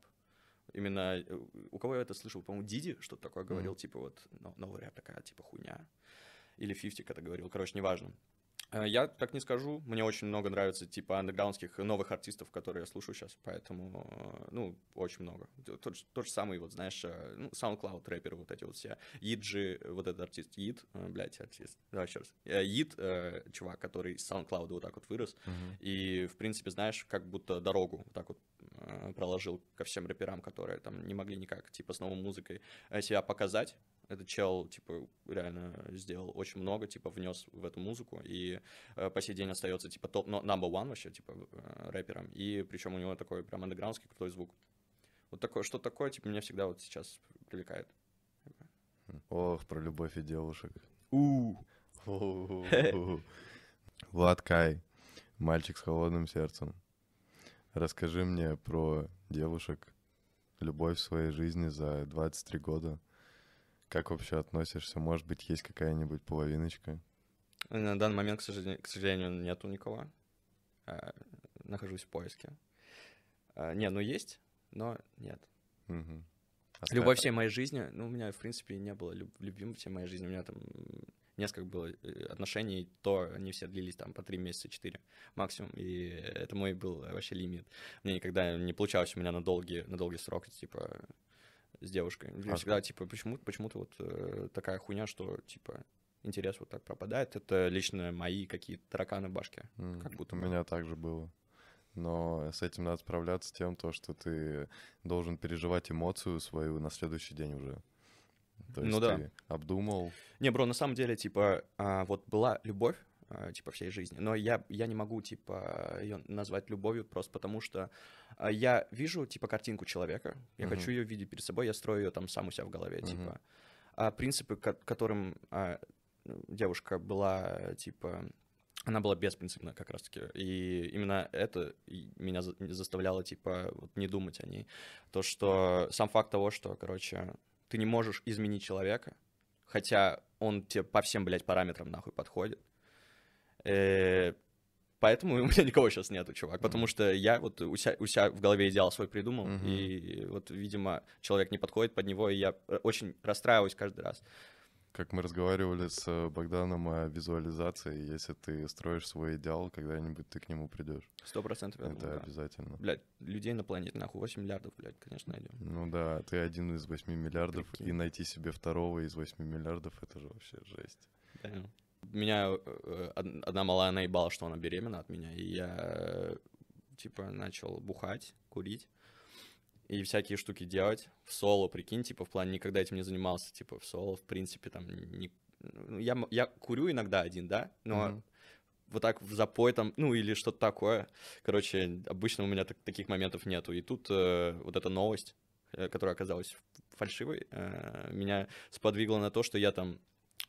именно э, у кого я это слышал, по-моему, Диди что-то такое говорил, mm-hmm. типа вот новый рэп такая, типа хуйня. Или Фифтик это говорил, короче, неважно. Э, я так не скажу, мне очень много нравится типа андеграундских новых артистов, которые я слушаю сейчас, поэтому, э, ну, очень много. Тот, тот же самый, вот знаешь, э, ну, SoundCloud рэперы вот эти вот все. Иджи, вот этот артист, Ид, блядь, артист, давай еще раз. Ид, чувак, который из SoundCloud вот так вот вырос, uh -huh. и, в принципе, знаешь, как будто дорогу вот так вот проложил ко всем рэперам, которые там не могли никак, типа, с новой музыкой себя показать, этот чел, типа, реально сделал очень много, типа, внес в эту музыку, и э, по сей день остается, типа, топ, но number one вообще, типа, э, рэпером, и причем у него такой прям андеграундский крутой звук. Вот такое, что такое, типа, меня всегда вот сейчас привлекает. Ох, про любовь и девушек. У. Влад Кай, мальчик с холодным сердцем. Расскажи мне про девушек, любовь в своей жизни за 23 года. Как вообще относишься? Может быть, есть какая-нибудь половиночка? На данный момент, к сожалению, к сожалению нету никого. Э, нахожусь в поиске. Э, не, ну есть, но нет. Угу. Оставь. А Любовь всей моей жизни, ну, у меня, в принципе, не было люб- любимой всей моей жизни. У меня там несколько было э, отношений, то они все длились там по три месяца, четыре максимум, и это мой был вообще лимит. Мне никогда не получалось у меня на долгий, на долгий срок, типа, с девушкой. Для а всегда, типа, почему, почему-то вот э, такая хуйня, что, типа, интерес вот так пропадает. Это лично мои какие-то тараканы в башке. Mm, как будто у бы. меня так же было. Но с этим надо справляться тем, то, что ты должен переживать эмоцию свою на следующий день уже. То ну есть ну, да. ты обдумал. Не, бро, на самом деле, типа, а, вот была любовь, а, типа всей жизни. Но я, я не могу типа ее назвать любовью просто потому, что а, я вижу типа картинку человека, я uh-huh. хочу ее видеть перед собой, я строю ее там сам у себя в голове, uh-huh. типа. А принципы, к которым а, девушка была, типа, она была беспринципна как раз-таки. И именно это меня заставляло, типа, вот не думать о ней. То, что сам факт того, что, короче, ты не можешь изменить человека, хотя он тебе по всем, блядь, параметрам нахуй подходит. Э, поэтому у меня никого сейчас нету, чувак, потому что я вот у себя, у себя в голове идеал свой придумал, mm-hmm. и вот, видимо, человек не подходит под него, и я э, очень расстраиваюсь каждый раз как мы разговаривали с э, Богданом о визуализации, если ты строишь свой идеал, когда-нибудь ты к нему придешь. Сто процентов. Это да. обязательно. Блядь, людей на планете нахуй 8 миллиардов, блядь, конечно, найдем. Ну да, ты один из 8 миллиардов, Прикинь. и найти себе второго из 8 миллиардов, это же вообще жесть. Да. Ну. Меня э, э, одна малая наебала, что она беременна от меня, и я э, типа начал бухать, курить и всякие штуки делать в соло, прикинь, типа в плане никогда этим не занимался, типа в соло, в принципе, там не... Ну, я, я курю иногда один, да, но mm-hmm. вот так в запой там, ну или что-то такое, короче, обычно у меня так, таких моментов нету, и тут э, вот эта новость, которая оказалась фальшивой, э, меня сподвигла на то, что я там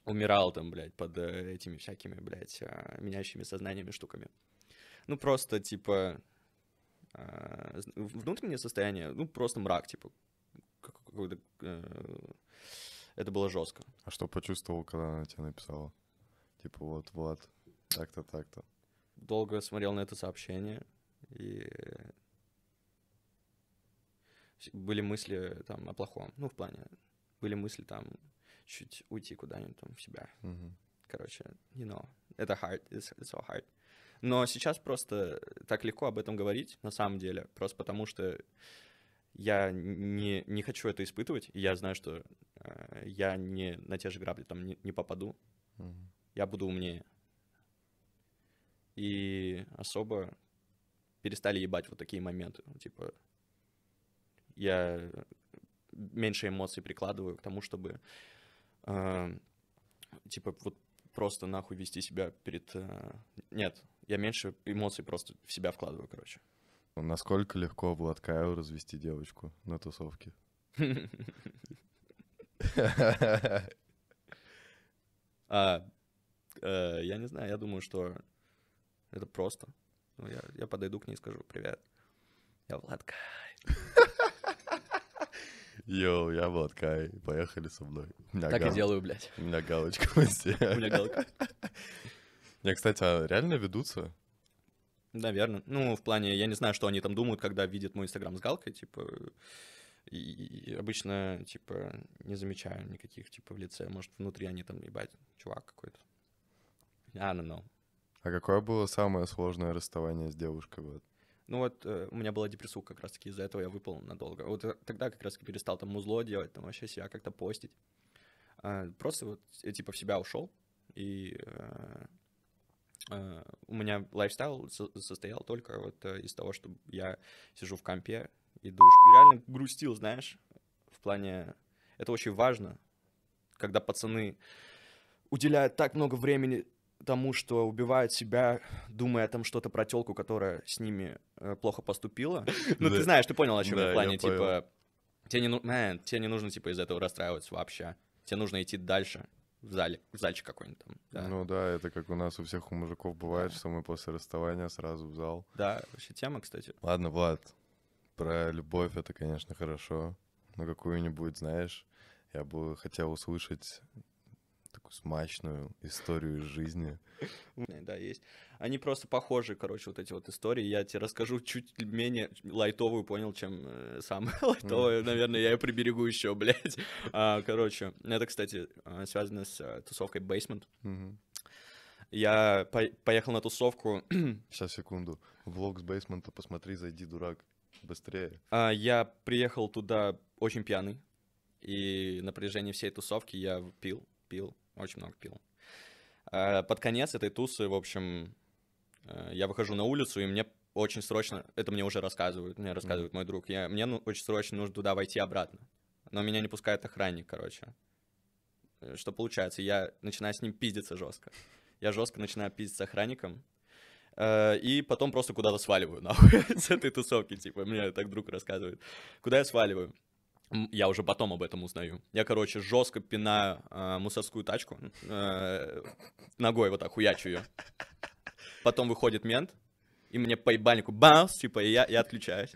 умирал там, блядь, под э, этими всякими, блядь, а, меняющими сознаниями штуками. Ну, просто, типа, а, внутреннее состояние, ну, просто мрак, типа, какой-то... Э, это было жестко. А что почувствовал, когда она тебе написала? Типа, вот, вот так-то, так-то. Долго смотрел на это сообщение, и были мысли там о плохом, ну, в плане, были мысли там чуть уйти куда-нибудь там в себя. Угу. Короче, you know, это hard, it's, it's all hard. Но сейчас просто так легко об этом говорить, на самом деле, просто потому что я не, не хочу это испытывать, и я знаю, что э, я не на те же грабли там не, не попаду, угу. я буду умнее. И особо перестали ебать вот такие моменты, ну, типа я меньше эмоций прикладываю к тому, чтобы э, типа вот просто нахуй вести себя перед... Э, нет, я меньше эмоций просто в себя вкладываю, короче. Насколько легко Владкаю развести девочку на тусовке? А, э, я не знаю, я думаю, что это просто. Ну, я подойду к ней и скажу, привет, я Владкай. Йоу, я вот Кай, поехали со мной. Так гал... и делаю, блядь. У меня галочка везде. У меня галка. Не, кстати, а реально ведутся? Наверное. Ну, в плане, я не знаю, что они там думают, когда видят мой инстаграм с галкой, типа... И обычно, типа, не замечаю никаких, типа, в лице. Может, внутри они там, ебать, чувак какой-то. I don't know. А какое было самое сложное расставание с девушкой? Вот? Ну вот э, у меня была депрессуха как раз-таки, из-за этого я выпал надолго. Вот э, тогда как раз-таки перестал там музло делать, там вообще себя как-то постить. А, просто вот э, типа в себя ушел, и у меня лайфстайл состоял только вот из того, что я сижу в компе и душ. реально грустил, знаешь, в плане... Это очень важно, когда пацаны уделяют так много времени тому, что убивают себя, думая о том что-то про телку, которая с ними э, плохо поступила. Ну, ты знаешь, ты понял, о чем я в плане, типа, тебе не, ну, man, тебе не нужно, типа, из этого расстраиваться вообще. Тебе нужно идти дальше, в зале, в зальчик какой-нибудь там. Да. Ну да, это как у нас у всех у мужиков бывает, да. что мы после расставания сразу в зал. Да, вообще тема, кстати. Ладно, Влад, про любовь это, конечно, хорошо, но какую-нибудь, знаешь, я бы хотел услышать такую смачную историю из жизни. Да, есть. Они просто похожи, короче, вот эти вот истории. Я тебе расскажу чуть менее лайтовую, понял, чем э, самая лайтовая. Наверное, я ее приберегу еще, блядь. А, короче, это, кстати, а, связано с э, тусовкой Basement. Угу. Я поехал на тусовку. Сейчас, секунду. Влог с Basement посмотри, зайди, дурак. Быстрее. А, я приехал туда очень пьяный. И на протяжении всей тусовки я пил пил, очень много пил. Э, под конец этой тусы, в общем, э, я выхожу на улицу, и мне очень срочно, это мне уже рассказывают, мне рассказывает mm-hmm. мой друг, я, мне ну, очень срочно нужно туда войти обратно. Но меня не пускает охранник, короче. Э, что получается, я начинаю с ним пиздиться жестко. Я жестко начинаю пиздиться охранником, и потом просто куда-то сваливаю нахуй с этой тусовки, типа, мне так друг рассказывает. Куда я сваливаю? Я уже потом об этом узнаю. Я, короче, жестко пинаю э, мусорскую тачку. Э, ногой вот так хуячу ее. Потом выходит мент, и мне по ебальнику баунс, типа, и я, я отключаюсь.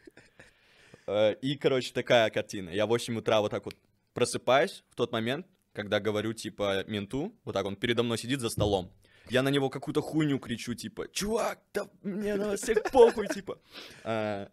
Э, и, короче, такая картина. Я в 8 утра вот так вот просыпаюсь в тот момент, когда говорю, типа, менту, вот так он передо мной сидит за столом. Я на него какую-то хуйню кричу, типа, чувак, да мне на всех похуй, типа. Э,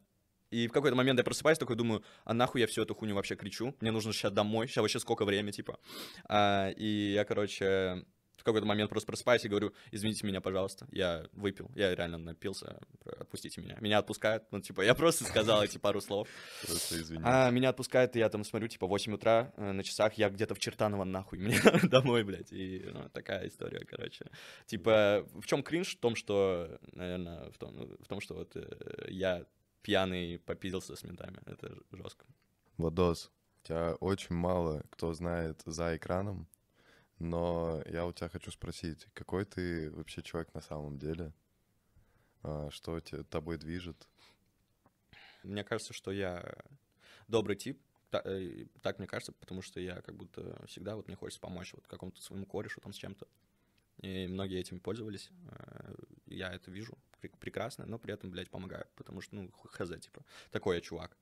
и в какой-то момент я просыпаюсь, такой думаю, а нахуй я всю эту хуйню вообще кричу? Мне нужно сейчас домой, сейчас вообще сколько времени, типа. А, и я, короче, в какой-то момент просто просыпаюсь и говорю, извините меня, пожалуйста, я выпил, я реально напился, отпустите меня. Меня отпускают, ну, типа, я просто сказал эти пару слов. Просто извини. А, меня отпускают, и я там смотрю, типа, 8 утра э, на часах, я где-то в Чертаново нахуй, мне домой, блядь, и ну, такая история, короче. Типа, в чем кринж? В том, что, наверное, в том, в том что вот э, я пьяный попиздился с ментами. Это жестко. Владос, тебя очень мало кто знает за экраном, но я у тебя хочу спросить, какой ты вообще человек на самом деле? А, что тебе, тобой движет? Мне кажется, что я добрый тип, э, так, мне кажется, потому что я как будто всегда вот мне хочется помочь вот какому-то своему корешу там с чем-то. И многие этим пользовались. Э, я это вижу прекрасно, но при этом, блядь, помогаю, потому что, ну, хз, типа, такой я чувак.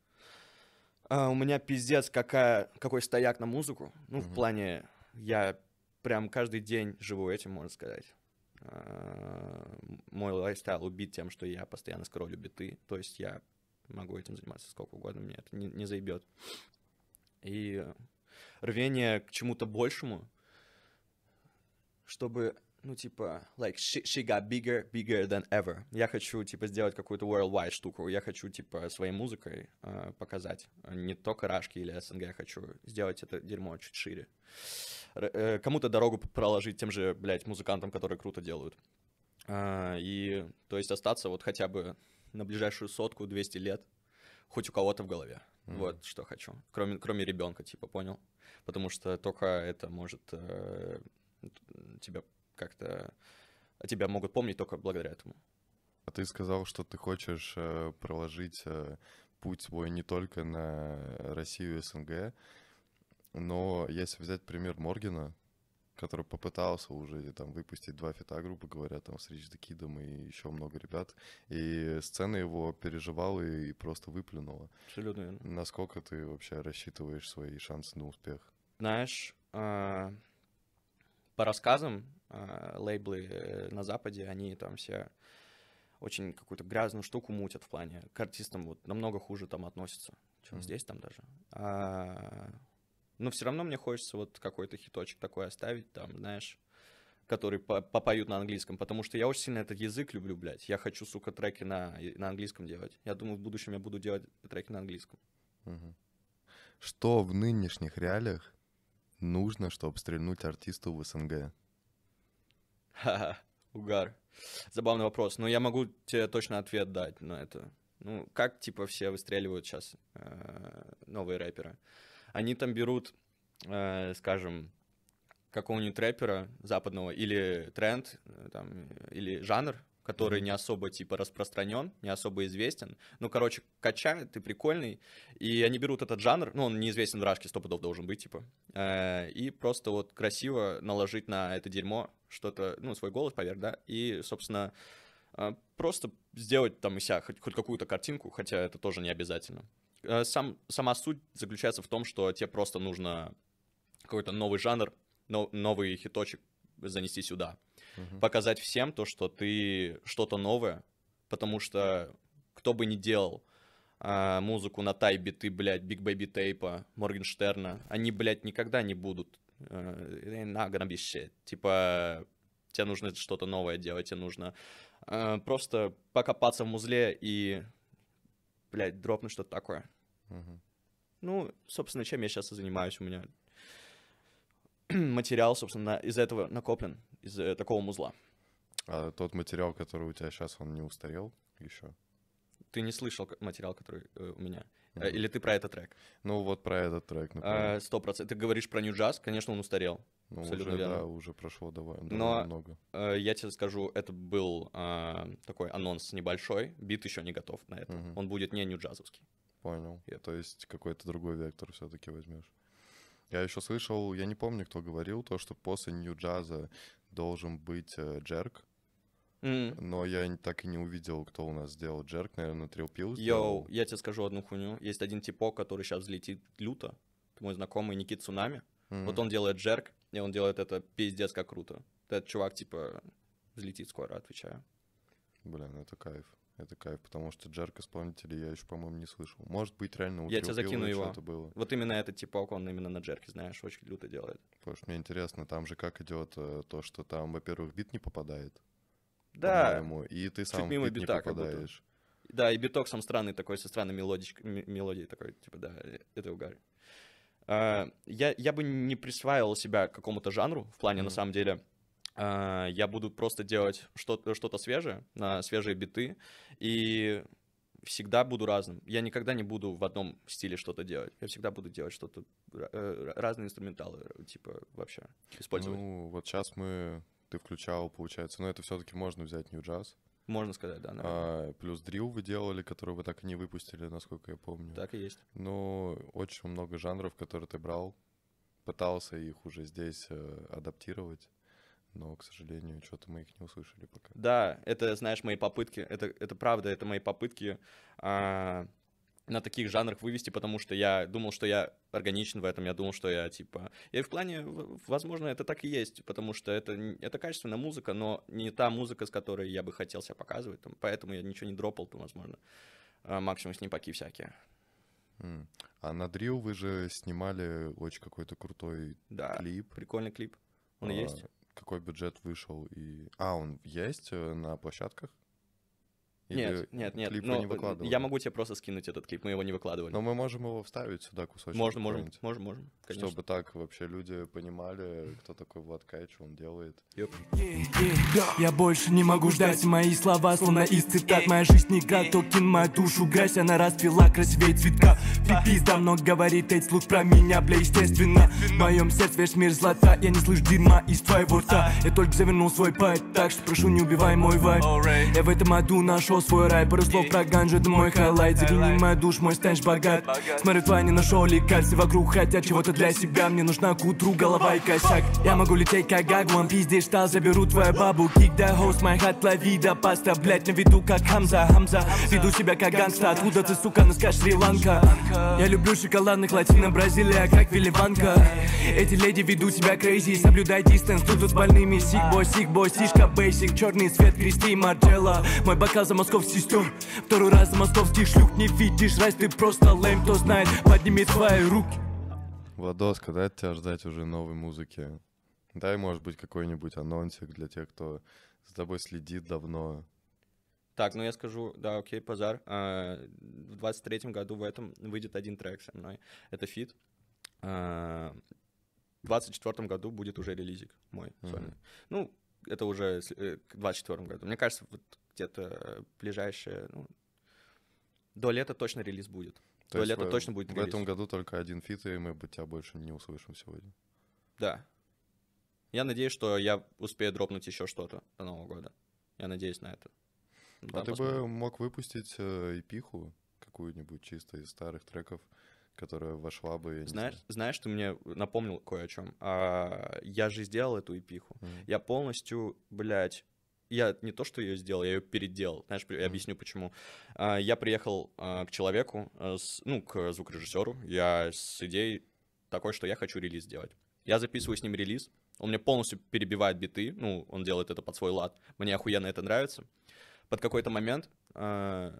А у меня пиздец какая, какой стояк на музыку, ну, mm-hmm. в плане, я прям каждый день живу этим, можно сказать. А, мой лайфстайл убит тем, что я постоянно скроллю биты, то есть я могу этим заниматься сколько угодно, мне это не, не заебет. И рвение к чему-то большему, чтобы ну, типа, like, she, she got bigger, bigger than ever. Я хочу, типа, сделать какую-то worldwide штуку. Я хочу, типа, своей музыкой э, показать. Не только Рашки или СНГ. Я хочу сделать это дерьмо чуть шире. Р- э, кому-то дорогу проложить тем же, блядь, музыкантам, которые круто делают. Э, и, то есть, остаться вот хотя бы на ближайшую сотку, 200 лет, хоть у кого-то в голове. Mm-hmm. Вот что хочу. Кроме, кроме ребенка, типа, понял? Потому что только это может э, тебя как-то тебя могут помнить только благодаря этому. А ты сказал, что ты хочешь э, проложить э, путь свой не только на Россию и СНГ, но если взять пример Моргина, который попытался уже там выпустить два фита, грубо говоря, там с Рич Декидом и еще много ребят, и сцена его переживала и просто выплюнула. Абсолютно верно. Насколько ты вообще рассчитываешь свои шансы на успех? Знаешь, а, по рассказам а, лейблы э, на Западе, они там все очень какую-то грязную штуку мутят в плане. К артистам вот намного хуже там относятся, чем mm-hmm. здесь там даже. А, но все равно мне хочется вот какой-то хиточек такой оставить, там, знаешь, который попоют на английском, потому что я очень сильно этот язык люблю, блядь. Я хочу, сука, треки на, на английском делать. Я думаю, в будущем я буду делать треки на английском. Угу. Что в нынешних реалиях нужно, чтобы стрельнуть артисту в СНГ? Ха-ха, угар. Забавный вопрос, но ну, я могу тебе точно ответ дать на это. Ну, как, типа, все выстреливают сейчас э, новые рэперы? Они там берут, э, скажем, какого-нибудь рэпера западного или тренд, э, там, или жанр, который не особо, типа, распространен, не особо известен. Ну, короче, качает, и прикольный. И они берут этот жанр, ну, он неизвестен в Рашке, сто пудов должен быть, типа. Э, и просто вот красиво наложить на это дерьмо что-то, ну, свой голос поверх, да. И, собственно, э, просто сделать там из себя хоть, хоть какую-то картинку, хотя это тоже не обязательно. Э, сам, сама суть заключается в том, что тебе просто нужно какой-то новый жанр, но, новый хиточек занести сюда угу. показать всем то, что ты что-то новое, потому что кто бы ни делал а, музыку на тайбе ты, блядь, Биг Бэби Тейпа, Моргенштерна, они, блядь, никогда не будут э, на грабище. Типа, тебе нужно что-то новое делать, тебе нужно э, просто покопаться в музле и, блядь, дропнуть что-то такое. uh Ну, собственно, чем я сейчас и занимаюсь, у меня материал, собственно, из за этого накоплен из э, такого музла. А тот материал, который у тебя сейчас, он не устарел еще? Ты не слышал материал, который э, у меня? Mm-hmm. Или ты про этот трек? Ну, вот про этот трек, а, например. Сто процентов. Ты говоришь про New Jazz, конечно, он устарел. Ну, Абсолютно уже, верно. да, уже прошло довольно, довольно Но, много. Э, я тебе скажу, это был э, такой анонс небольшой, бит еще не готов на это. Угу. Он будет не нью-джазовский. Понял. Yep. То есть какой-то другой вектор все-таки возьмешь. Я еще слышал, я не помню, кто говорил, то, что после нью-джаза должен быть э, джерк. Mm. Но я так и не увидел, кто у нас сделал джерк, наверное, Трилпил. Йоу, я тебе скажу одну хуйню. Есть один типок, который сейчас взлетит люто. Это мой знакомый Никит Цунами. mm Вот он делает джерк, и он делает это пиздец как круто. Этот чувак, типа, взлетит скоро, отвечаю. Блин, это кайф. Это кайф, потому что джерк исполнителей я еще, по-моему, не слышал. Может быть, реально у Я тебе закину его. Было. Вот именно этот типок, он именно на джерке, знаешь, очень люто делает. Потому что мне интересно, там же как идет э, то, что там, во-первых, бит не попадает. Да. По-моему, и ты сам Чуть мимо бит бита, не попадаешь. Да, и биток сам странный такой, со странной мелодич... мелодией такой, типа, да, э, это угар. А, я, я бы не присваивал себя какому-то жанру, в плане, mm-hmm. на самом деле, а, я буду просто делать что-то что свежее, на свежие биты, и всегда буду разным. Я никогда не буду в одном стиле что-то делать. Я всегда буду делать что-то, э, разные инструменталы, э, типа, вообще использовать. Ну, вот сейчас мы, ты включал, получается, но это все-таки можно взять New Jazz. Можно сказать, да. А, плюс дрил вы делали, который вы так и не выпустили, насколько я помню. Так и есть. Ну, очень много жанров, которые ты брал, пытался их уже здесь э, адаптировать но, к сожалению, что-то мы их не услышали пока. Да, это, знаешь, мои попытки, это, это правда, это мои попытки а, на таких жанрах вывести, потому что я думал, что я органичен в этом, я думал, что я, типа... И в плане, возможно, это так и есть, потому что это, это качественная музыка, но не та музыка, с которой я бы хотел себя показывать, там, поэтому я ничего не дропал, то, возможно, а, максимум снипаки всякие. А на Дрил вы же снимали очень какой-то крутой да, клип. прикольный клип. Он а, есть? какой бюджет вышел и... А, он есть э, на площадках? Или нет, нет, нет. Клип но не выкладывали? Я могу тебе просто скинуть этот клип, мы его не выкладывали. Но мы можем его вставить сюда кусочек. Можно, можем, можем, можем, конечно. Чтобы так вообще люди понимали, кто такой Влад Кай, что он делает. Yep. Я больше не могу ждать мои слова, словно из цитат. Моя жизнь не Галкин, мою душу грязь, она расцвела красивее цветка. Пипи давно говорит эти слух про меня, бля, естественно. В моем сердце весь мир злата, я не слышу дерьма из твоего рта. Я только завернул свой пайт, так что прошу, не убивай мой вайп. Я в этом аду нашел нашел свой рай Пару слов про ганджу, это мой хайлайт Загляни моя душ, мой стенч богат Смотрю, твоя не нашел лекарств вокруг хотят чего-то для себя Мне нужна к утру голова и косяк Я могу лететь как Гагуан, пиздец, штал, заберу твою бабу Kick the host, my hat, до паста, блять, на виду как Хамза, Хамза Веду себя как гангста, откуда ты, сука, носка Шри-Ланка Я люблю шоколадных латино, Бразилия, как Вилливанка Эти леди ведут себя crazy, соблюдай дистанс, тут с больными Сик бой, сик бой, сишка, бейсик, черный свет, крести, Марджела Мой бокал замазал мозгов сестер Второй раз московских шлюх не видишь Раз ты просто лэм, кто знает, подними свои руки Владос, когда тебя ждать уже новой музыки? Дай, может быть, какой-нибудь анонсик для тех, кто с тобой следит давно. Так, ну я скажу, да, окей, Пазар. А, в двадцать третьем году в этом выйдет один трек со мной. Это фит. А, в двадцать четвертом году будет уже релизик мой. Mm-hmm. Ну, это уже э, двадцать четвертом году. Мне кажется, вот где-то ближайшее, ну, до лета точно релиз будет. То до лета в, точно будет в релиз. В этом году только один фит, и мы бы тебя больше не услышим сегодня. Да. Я надеюсь, что я успею дропнуть еще что-то до Нового года. Я надеюсь на это. А да, а ты посмотрим. бы мог выпустить э, эпиху какую-нибудь чисто из старых треков, которая вошла бы... Знаешь, знаю. знаешь, ты мне напомнил кое о чем. А, я же сделал эту эпиху. Mm-hmm. Я полностью, блядь, я не то, что ее сделал, я ее переделал. Знаешь, я объясню почему. А, я приехал а, к человеку, э, ну, к звукорежиссеру. Я с идеей такой, что я хочу релиз сделать. Я записываю с ним релиз. Он мне полностью перебивает биты. Ну, он делает это под свой лад. Мне охуенно это нравится. Под какой-то момент а,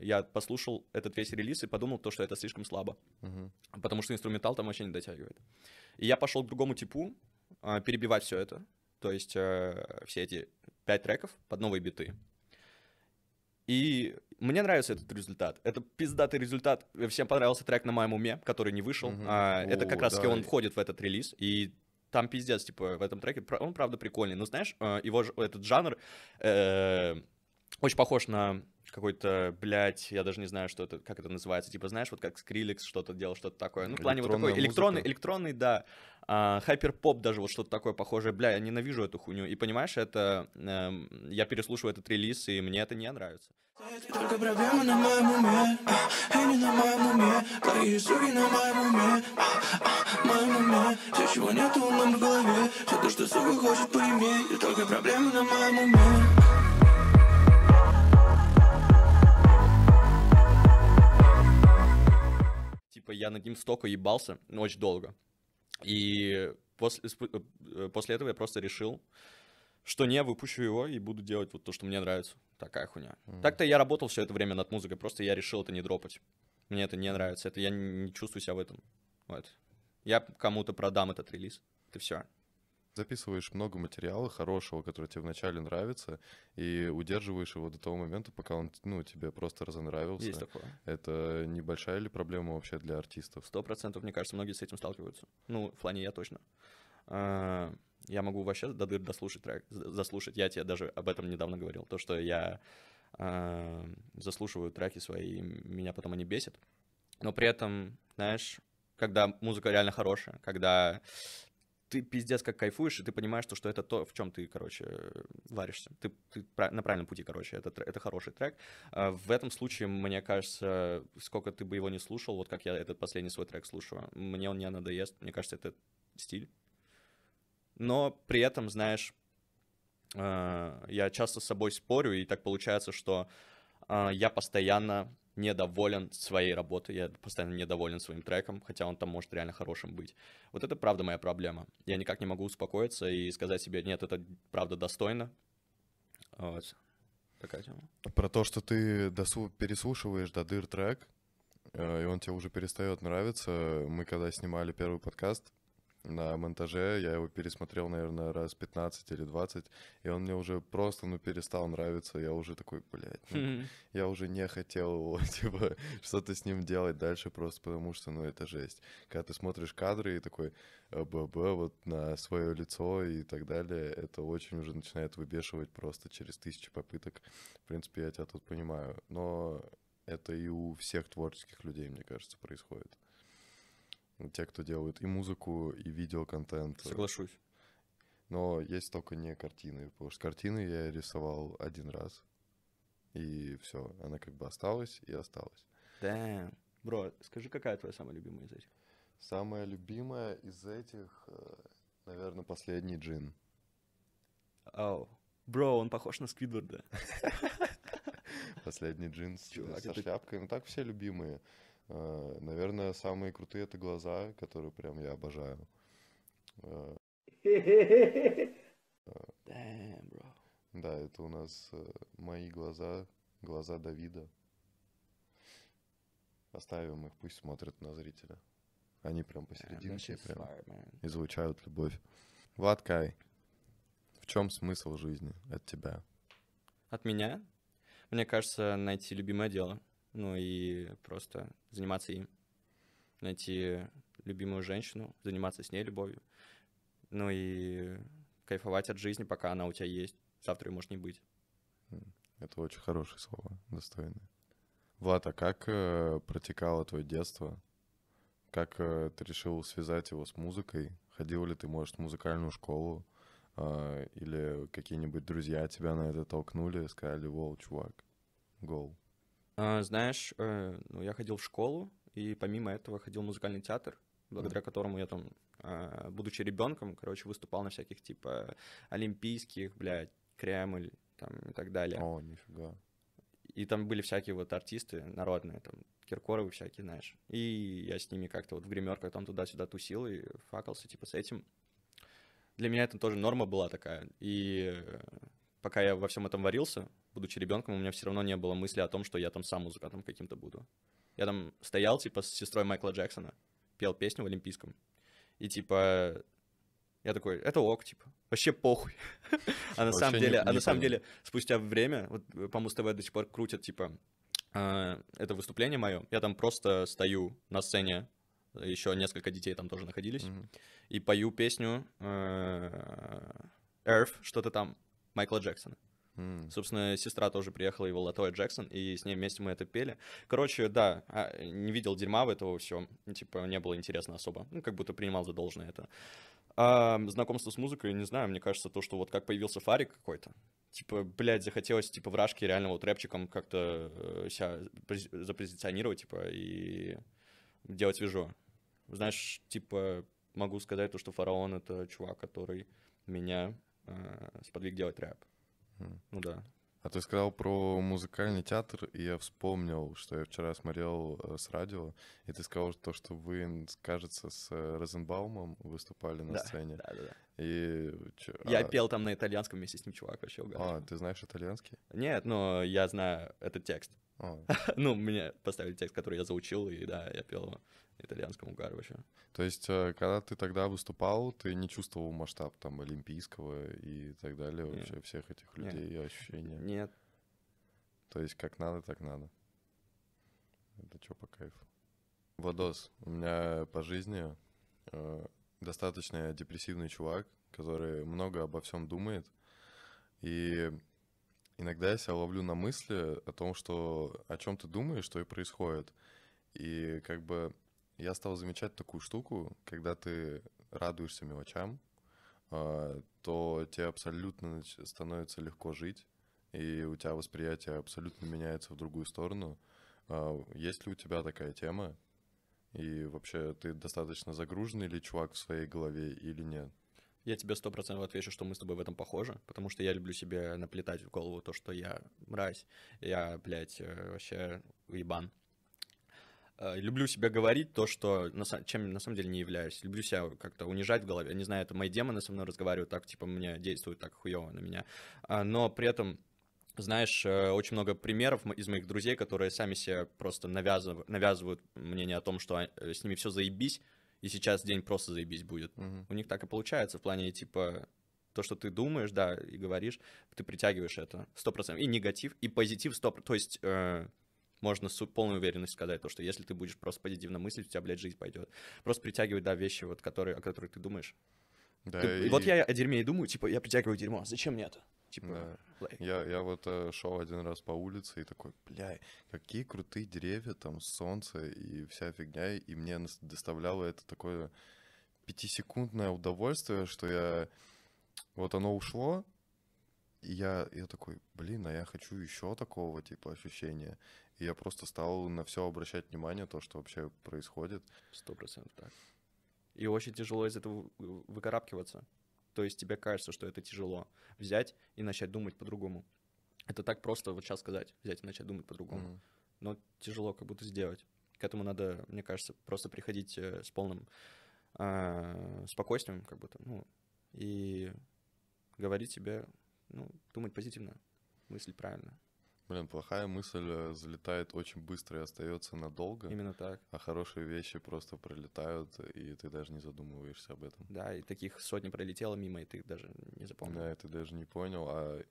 я послушал этот весь релиз и подумал то, что это слишком слабо. Угу. Потому что инструментал там вообще не дотягивает. И я пошел к другому типу перебивать все это. То есть э, все эти 5 треков под новые биты. И мне нравится этот результат. Это пиздатый результат. Всем понравился трек на моем уме, который не вышел. Угу. А, О, это как раз-таки да. он входит в этот релиз. И там пиздец, типа, в этом треке. Он, правда, прикольный. Но знаешь, а, его, этот жанр э, очень похож на какой-то, блядь, я даже не знаю, что это, как это называется. Типа, знаешь, вот как Скриликс что-то делал, что-то такое. Ну, в плане вот такой музыка. электронный, электронный, да. А, хайпер-поп даже вот что-то такое похожее. Бля, я ненавижу эту хуйню. И понимаешь, это... Эм, я переслушиваю этот релиз, и мне это не нравится. Только проблемы на моем уме, а, а на моем уме, твои суки на моем уме, а, а, моем уме, все, чего нет умом в голове, все то, что сука хочет поиметь, только проблемы на моем уме. типа, я над ним столько ебался, ну, очень долго. И после, э, после этого я просто решил, что не, выпущу его и буду делать вот то, что мне нравится. Такая хуйня. Mm-hmm. Так-то я работал все это время над музыкой, просто я решил это не дропать. Мне это не нравится, это я не чувствую себя в этом. Вот. Я кому-то продам этот релиз. Это все записываешь много материала хорошего, который тебе вначале нравится, и удерживаешь его до того момента, пока он ну, тебе просто разонравился. Есть такое. Это небольшая ли проблема вообще для артистов? Сто процентов, мне кажется, многие с этим сталкиваются. Ну, в плане я точно. А, я могу вообще до дыр дослушать трек, заслушать. Я тебе даже об этом недавно говорил. То, что я а, заслушиваю треки свои, и меня потом они бесят. Но при этом, знаешь, когда музыка реально хорошая, когда ты пиздец как кайфуешь, и ты понимаешь, что, что это то, в чем ты, короче, э, варишься. Ты, ты на правильном пути, короче, это, это хороший трек. А, в этом случае, мне кажется, сколько ты бы его не слушал, вот как я этот последний свой трек слушаю, мне он не надоест, мне кажется, это стиль. Но при этом, знаешь, э, я часто с собой спорю, и так получается, что э, я постоянно недоволен своей работой, я постоянно недоволен своим треком, хотя он там может реально хорошим быть. Вот это правда моя проблема. Я никак не могу успокоиться и сказать себе, нет, это правда достойно. Вот. Такая тема. Про то, что ты досу- переслушиваешь до дыр трек, э, и он тебе уже перестает нравиться. Мы когда снимали первый подкаст, на монтаже. Я его пересмотрел, наверное, раз 15 или 20, и он мне уже просто, ну, перестал нравиться. Я уже такой, блядь, ну, хм. я уже не хотел его, типа, что-то с ним делать дальше, просто потому что, ну, это жесть. Когда ты смотришь кадры и такой, бб, э, вот на свое лицо и так далее, это очень уже начинает выбешивать просто через тысячи попыток. В принципе, я тебя тут понимаю. Но это и у всех творческих людей, мне кажется, происходит те, кто делают и музыку, и видеоконтент. Соглашусь. Но есть только не картины, потому что картины я рисовал один раз, и все, она как бы осталась и осталась. Да. Бро, скажи, какая твоя самая любимая из этих? Самая любимая из этих, э, наверное, последний джин. Оу. Бро, он похож на Сквидварда. Последний джинс Чувак, со шляпкой. Ну так все любимые. Э, наверное, самые крутые это глаза, которые прям я обожаю. Э, Damn, bro. Да, это у нас э, мои глаза, глаза Давида. Оставим их, пусть смотрят на зрителя. Они прям посерединке прям излучают любовь. Влад Кай, в чем смысл жизни от тебя? От меня? Мне кажется, найти любимое дело — ну и просто заниматься им, найти любимую женщину, заниматься с ней любовью, ну и кайфовать от жизни, пока она у тебя есть, завтра ее может не быть. Это очень хорошие слова, достойные. Влад, а как э, протекало твое детство? Как э, ты решил связать его с музыкой? Ходил ли ты, может, в музыкальную школу? А, или какие-нибудь друзья тебя на это толкнули, сказали, вол, чувак, гол? А, знаешь, э, ну, я ходил в школу, и помимо этого ходил в музыкальный театр, благодаря которому я там, а, будучи ребенком, короче, выступал на всяких типа олимпийских, блядь, Кремль, там и так далее. О, нифига. И там были всякие вот артисты народные, там, Киркоровы всякие, знаешь. И я с ними как-то вот в гримерках там туда-сюда тусил и факался, типа, с этим. Для меня это тоже норма была такая. И э, пока я во всем этом варился, будучи ребенком, у меня все равно не было мысли о том, что я там сам музыкантом каким-то буду. Я там стоял, типа, с сестрой Майкла Джексона, пел песню в Олимпийском. И, типа, я такой, это ок, типа, вообще похуй. а на самом деле, а на самом деле, спустя время, вот по Муз-ТВ до сих пор крутят, типа, а, это выступление мое, я там просто стою на сцене, еще несколько детей там тоже находились, и пою песню э, Earth, что-то там, Майкла Джексона. Mm. Собственно, сестра тоже приехала, его Латоя Джексон, и с ней вместе мы это пели. Короче, да, а, не видел дерьма в этого все, типа, не было интересно особо. Ну, как будто принимал за должное это. А знакомство с музыкой, не знаю, мне кажется, то, что вот как появился фарик какой-то, типа, блядь, захотелось, типа, вражки реально вот рэпчиком как-то э, себя запозиционировать, типа, и делать вижу. Знаешь, типа, могу сказать то, что фараон — это чувак, который меня э, сподвиг делать рэп. Mm. Ну да. А ты сказал про музыкальный театр, и я вспомнил, что я вчера смотрел э, с радио, и ты сказал то, что вы, кажется, с э, Розенбаумом выступали на да, сцене. Да, да, да. И... Я а... пел там на итальянском вместе с ним, чувак, вообще угадал. А, ты знаешь итальянский? Нет, но я знаю этот текст. ну, мне поставили текст, который я заучил, и да, я пел итальянскому Гарвачу. То есть, э, когда ты тогда выступал, ты не чувствовал масштаб там олимпийского и так далее, вообще всех этих людей и ощущения? Нет. То есть, как надо, так надо. Это что по кайфу? Водос. у меня по жизни э, достаточно депрессивный чувак, который много обо всем думает. И Иногда я себя ловлю на мысли о том, что о чем ты думаешь, что и происходит. И как бы я стал замечать такую штуку, когда ты радуешься мелочам, а, то тебе абсолютно становится легко жить, и у тебя восприятие абсолютно меняется в другую сторону. А, есть ли у тебя такая тема? И вообще, ты достаточно загруженный или чувак в своей голове, или нет? Я тебе сто процентов отвечу, что мы с тобой в этом похожи, потому что я люблю себе наплетать в голову то, что я мразь, я, блядь, э, вообще ебан. Э, люблю себе говорить то, что на, чем на самом деле не являюсь. Люблю себя как-то унижать в голове. Не знаю, это мои демоны со мной разговаривают так, типа, мне действуют так хуево на меня. А, но при этом знаешь, э, очень много примеров из моих друзей, которые сами себе просто навязывают, навязывают мнение о том, что с ними все заебись, и сейчас день просто заебись будет. Угу. У них так и получается в плане, типа, то, что ты думаешь, да, и говоришь, ты притягиваешь это 100%. И негатив, и позитив 100%. То есть э, можно с полной уверенностью сказать то, что если ты будешь просто позитивно мыслить, у тебя, блядь, жизнь пойдет. Просто притягивать, да, вещи, вот, которые, о которых ты думаешь. Да, ты, и... Вот я о дерьме и думаю, типа, я притягиваю дерьмо, а зачем мне это? Типа, да. я, я вот э, шел один раз по улице и такой, бля, какие крутые деревья, там солнце и вся фигня. И мне доставляло это такое пятисекундное удовольствие, что я... Вот оно ушло, и я, я такой, блин, а я хочу еще такого типа ощущения. И я просто стал на все обращать внимание, то, что вообще происходит. Сто процентов так. И очень тяжело из этого выкарабкиваться то есть тебе кажется, что это тяжело, взять и начать думать по-другому. Это так просто вот сейчас сказать, взять и начать думать по-другому. mm Но тяжело как будто сделать. К этому надо, мне кажется, просто приходить э, с полным э, спокойствием, как будто, ну, и говорить себе, ну, думать позитивно, мыслить правильно. Блин, плохая мысль э, залетает очень быстро и остается надолго. Именно так. А хорошие вещи просто пролетают, и ты даже не задумываешься об этом. Да, и таких сотни пролетело мимо, и ты даже не запомнил. Да, и ты даже не понял, а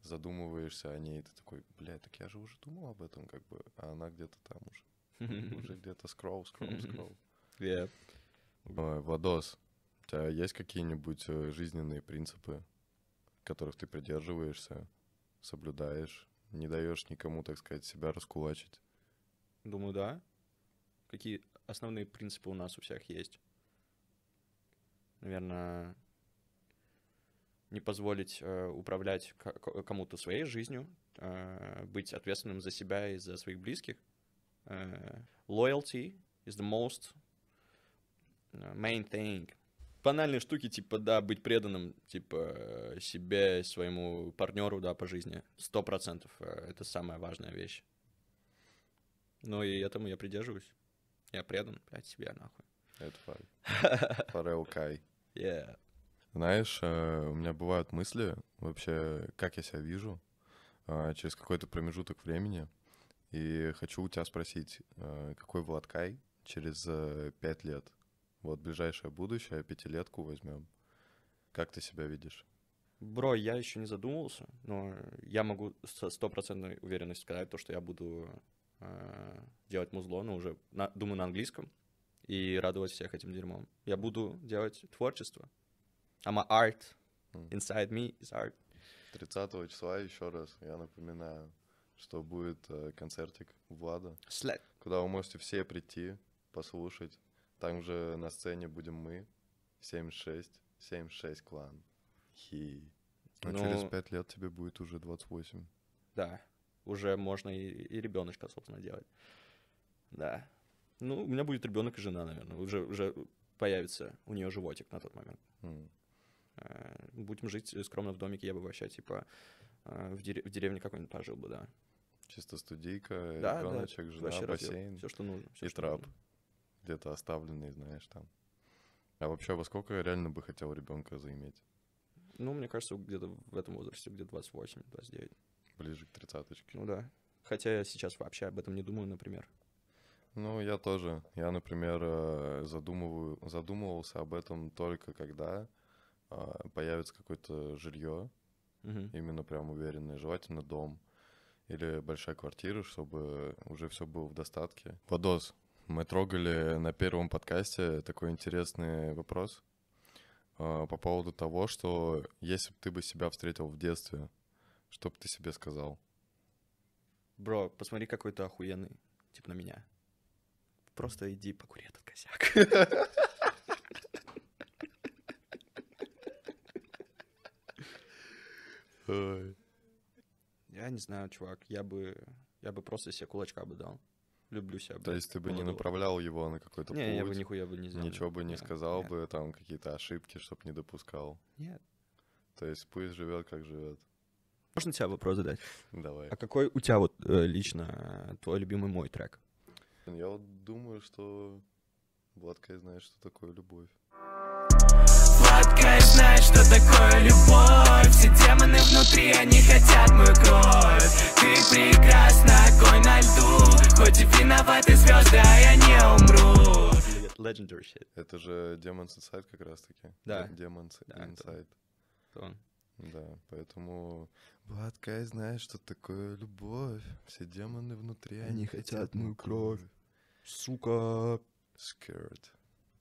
задумываешься о ней, и ты такой, бля, так я же уже думал об этом, как бы, а она где-то там уже. Уже где-то скролл, скролл, скролл. Yeah. Э, Владос, у тебя есть какие-нибудь э, жизненные принципы, которых ты придерживаешься, соблюдаешь? не даешь никому, так сказать, себя раскулачить. Думаю, да. Какие основные принципы у нас у всех есть? Наверное, не позволить э, управлять кому-то своей жизнью, э, быть ответственным за себя и за своих близких. Э, loyalty is the most э, main thing банальные штуки, типа, да, быть преданным, типа, э, себе, своему партнеру, да, по жизни. Сто процентов. Э, это самая важная вещь. Ну и этому я придерживаюсь. Я предан, блядь, себе нахуй. Это факт. Форел Кай. Знаешь, э, у меня бывают мысли вообще, как я себя вижу через какой-то промежуток времени. И хочу у тебя спросить, какой Влад Кай через пять лет? Вот ближайшее будущее, пятилетку возьмем. Как ты себя видишь? Бро, я еще не задумывался, но я могу со стопроцентной уверенностью сказать то, что я буду э, делать музло, но уже, на, думаю, на английском и радовать всех этим дерьмом. Я буду делать творчество. I'm a art. Inside me is art. 30 числа еще раз я напоминаю, что будет э, концертик Влада, След. куда вы можете все прийти, послушать, там же на сцене будем мы. 7-6. 7-6 клан. Хи. Но а ну, через 5 лет тебе будет уже 28. Да. Уже можно и, и ребеночка, собственно, делать. Да. Ну, у меня будет ребенок и жена, наверное. Уже, уже появится у нее животик на тот момент. Mm. Будем жить скромно в домике, я бы вообще, типа, э, в, дерев- в деревне какой-нибудь пожил бы, да. Чисто студийка, да, ребеночек, да, жена, бассейн. Все, что нужно. Все, и что трап. Нужно где-то оставленные, знаешь, там. А вообще, во сколько реально бы хотел ребенка заиметь? Ну, мне кажется, где-то в этом возрасте, где 28-29. Ближе к тридцаточке. Ну да. Хотя я сейчас вообще об этом не думаю, например. Ну, я тоже. Я, например, э, задумываю, задумывался об этом только когда а, появится какое-то жилье, угу. именно прям уверенное, желательно дом или большая квартира, чтобы уже все было в достатке. Подос мы трогали на первом подкасте такой интересный вопрос э, по поводу того, что если бы ты бы себя встретил в детстве, что бы ты себе сказал? Бро, посмотри, какой ты охуенный. Типа на меня. Просто иди покури этот косяк. Я не знаю, чувак, я бы, я бы просто себе кулачка бы дал люблю себя. То есть ты бы не направлял его на какой-то путь? Не, я бы нихуя бы не сделал. Ничего бы не сказал бы, там какие-то ошибки, чтобы не допускал? Нет. То есть пусть живет, как живет. Можно тебя вопрос задать? Давай. А какой у тебя вот э, лично э, твой любимый мой трек? Я вот думаю, что Владкай знает, что такое любовь. Владкай знает, что такое любовь демоны внутри, они хотят мою кровь Ты прекрасна, конь на льду Хоть и виноваты звезды, а я не умру Legendary shit. Это же Demon's Inside как раз таки. Да. Demon's да, Inside. Это он. Да, поэтому Бладкай знает, что такое любовь. Все демоны внутри, они, они хотят мою кровь. Сука. Scared.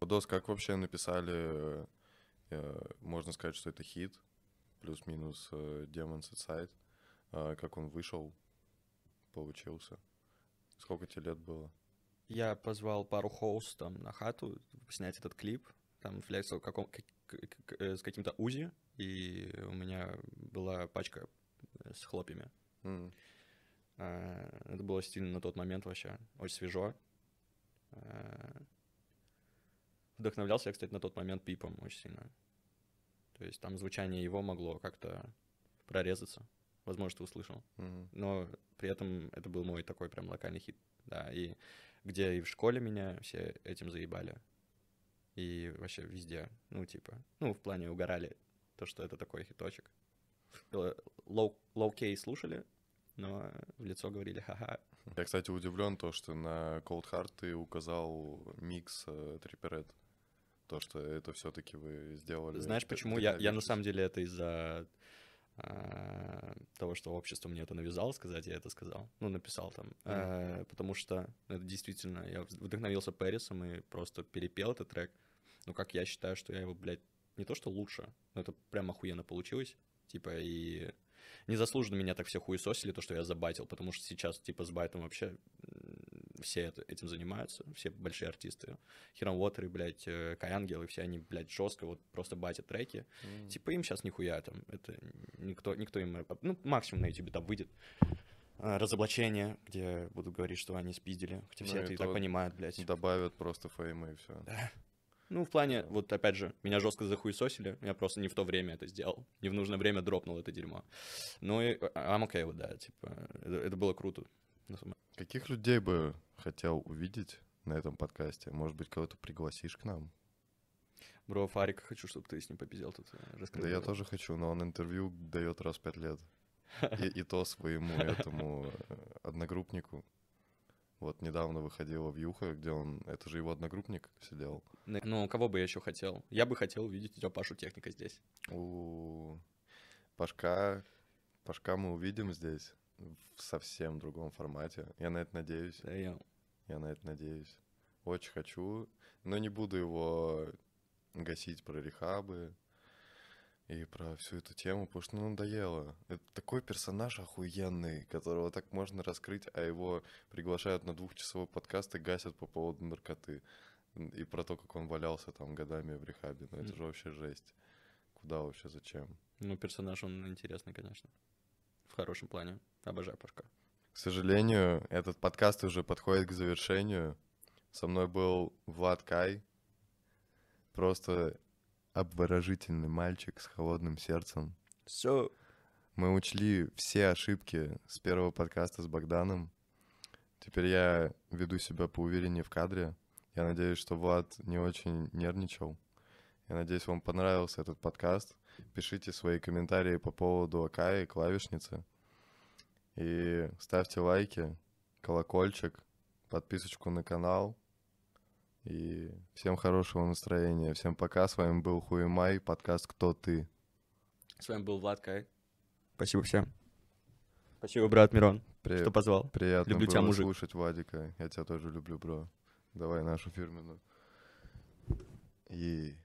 Дос, как вообще написали, э, можно сказать, что это хит? плюс-минус э, Demon Inside, э, как он вышел, получился. Сколько тебе лет было? Я позвал пару хоуст там на хату снять этот клип, там флексил каком, как, как, э, с каким-то УЗИ, и у меня была пачка с хлопьями. Mm. Это было стильно на тот момент вообще, очень свежо. Вдохновлялся я, кстати, на тот момент пипом очень сильно. То есть там звучание его могло как-то прорезаться. Возможно, ты услышал. Mm-hmm. Но при этом это был мой такой прям локальный хит. Да, и где и в школе меня все этим заебали. И вообще везде. Ну, типа, ну, в плане угорали то, что это такой хиточек. Э, лоу, лоу-кей слушали, но в лицо говорили ха-ха. Я, кстати, удивлен то, что на Cold Heart ты указал микс Триперет. Э, то, что это все-таки вы сделали. Знаешь, почему? Я, я на самом деле это из-за а, того, что общество мне это навязало сказать, я это сказал, ну, написал там, mm-hmm. потому что это действительно, я вдохновился Пэрисом и просто перепел этот трек, ну, как я считаю, что я его, блядь, не то что лучше, но это прям охуенно получилось, типа, и незаслуженно меня так все хуесосили, то, что я забатил, потому что сейчас, типа, с байтом вообще все этим занимаются, все большие артисты. Хиром Уотеры, блядь, э, Каянгел и все они, блядь, жестко вот просто батят треки. Mm. Типа им сейчас нихуя там, это никто, никто им, ну, максимум на ютубе там выйдет э, разоблачение, где будут говорить, что они спиздили. Хотя ну, все это и так понимают, блядь. Добавят просто феймы и все. Да. Ну, в плане, вот опять же, меня жестко захуесосили, я просто не в то время это сделал, не в нужное время дропнул это дерьмо. Ну, и I'm okay with that, типа, это, это было круто. Каких людей бы хотел увидеть на этом подкасте? Может быть, кого-то пригласишь к нам? Бро, Фарика хочу, чтобы ты с ним попиздел тут. Э, да я тоже хочу, но он интервью дает раз в пять лет. И, и то своему этому э, одногруппнику. Вот недавно выходила в Юха, где он... Это же его одногруппник сидел. Ну, кого бы я еще хотел? Я бы хотел увидеть у тебя Пашу Техника здесь. У Пашка... Пашка мы увидим здесь в совсем другом формате. Я на это надеюсь. Damn. Я на это надеюсь. Очень хочу, но не буду его гасить про рехабы и про всю эту тему, потому что ну, надоело. Это такой персонаж охуенный, которого так можно раскрыть, а его приглашают на двухчасовой подкаст и гасят по поводу наркоты. И про то, как он валялся там годами в рехабе. Ну, это же вообще жесть. Куда вообще, зачем? Ну, персонаж, он интересный, конечно. В хорошем плане. Обожаю Пашка. К сожалению, этот подкаст уже подходит к завершению. Со мной был Влад Кай. Просто обворожительный мальчик с холодным сердцем. Все. Мы учли все ошибки с первого подкаста с Богданом. Теперь я веду себя поувереннее в кадре. Я надеюсь, что Влад не очень нервничал. Я надеюсь, вам понравился этот подкаст. Пишите свои комментарии по поводу Акаи, клавишницы. И ставьте лайки, колокольчик, подписочку на канал. И всем хорошего настроения. Всем пока. С вами был Хуемай, подкаст «Кто ты?». С вами был Влад Кай. Спасибо всем. Спасибо, брат Мирон, При... что позвал. Приятно люблю было тебя, мужик. слушать Владика. Я тебя тоже люблю, бро. Давай нашу фирменную. И...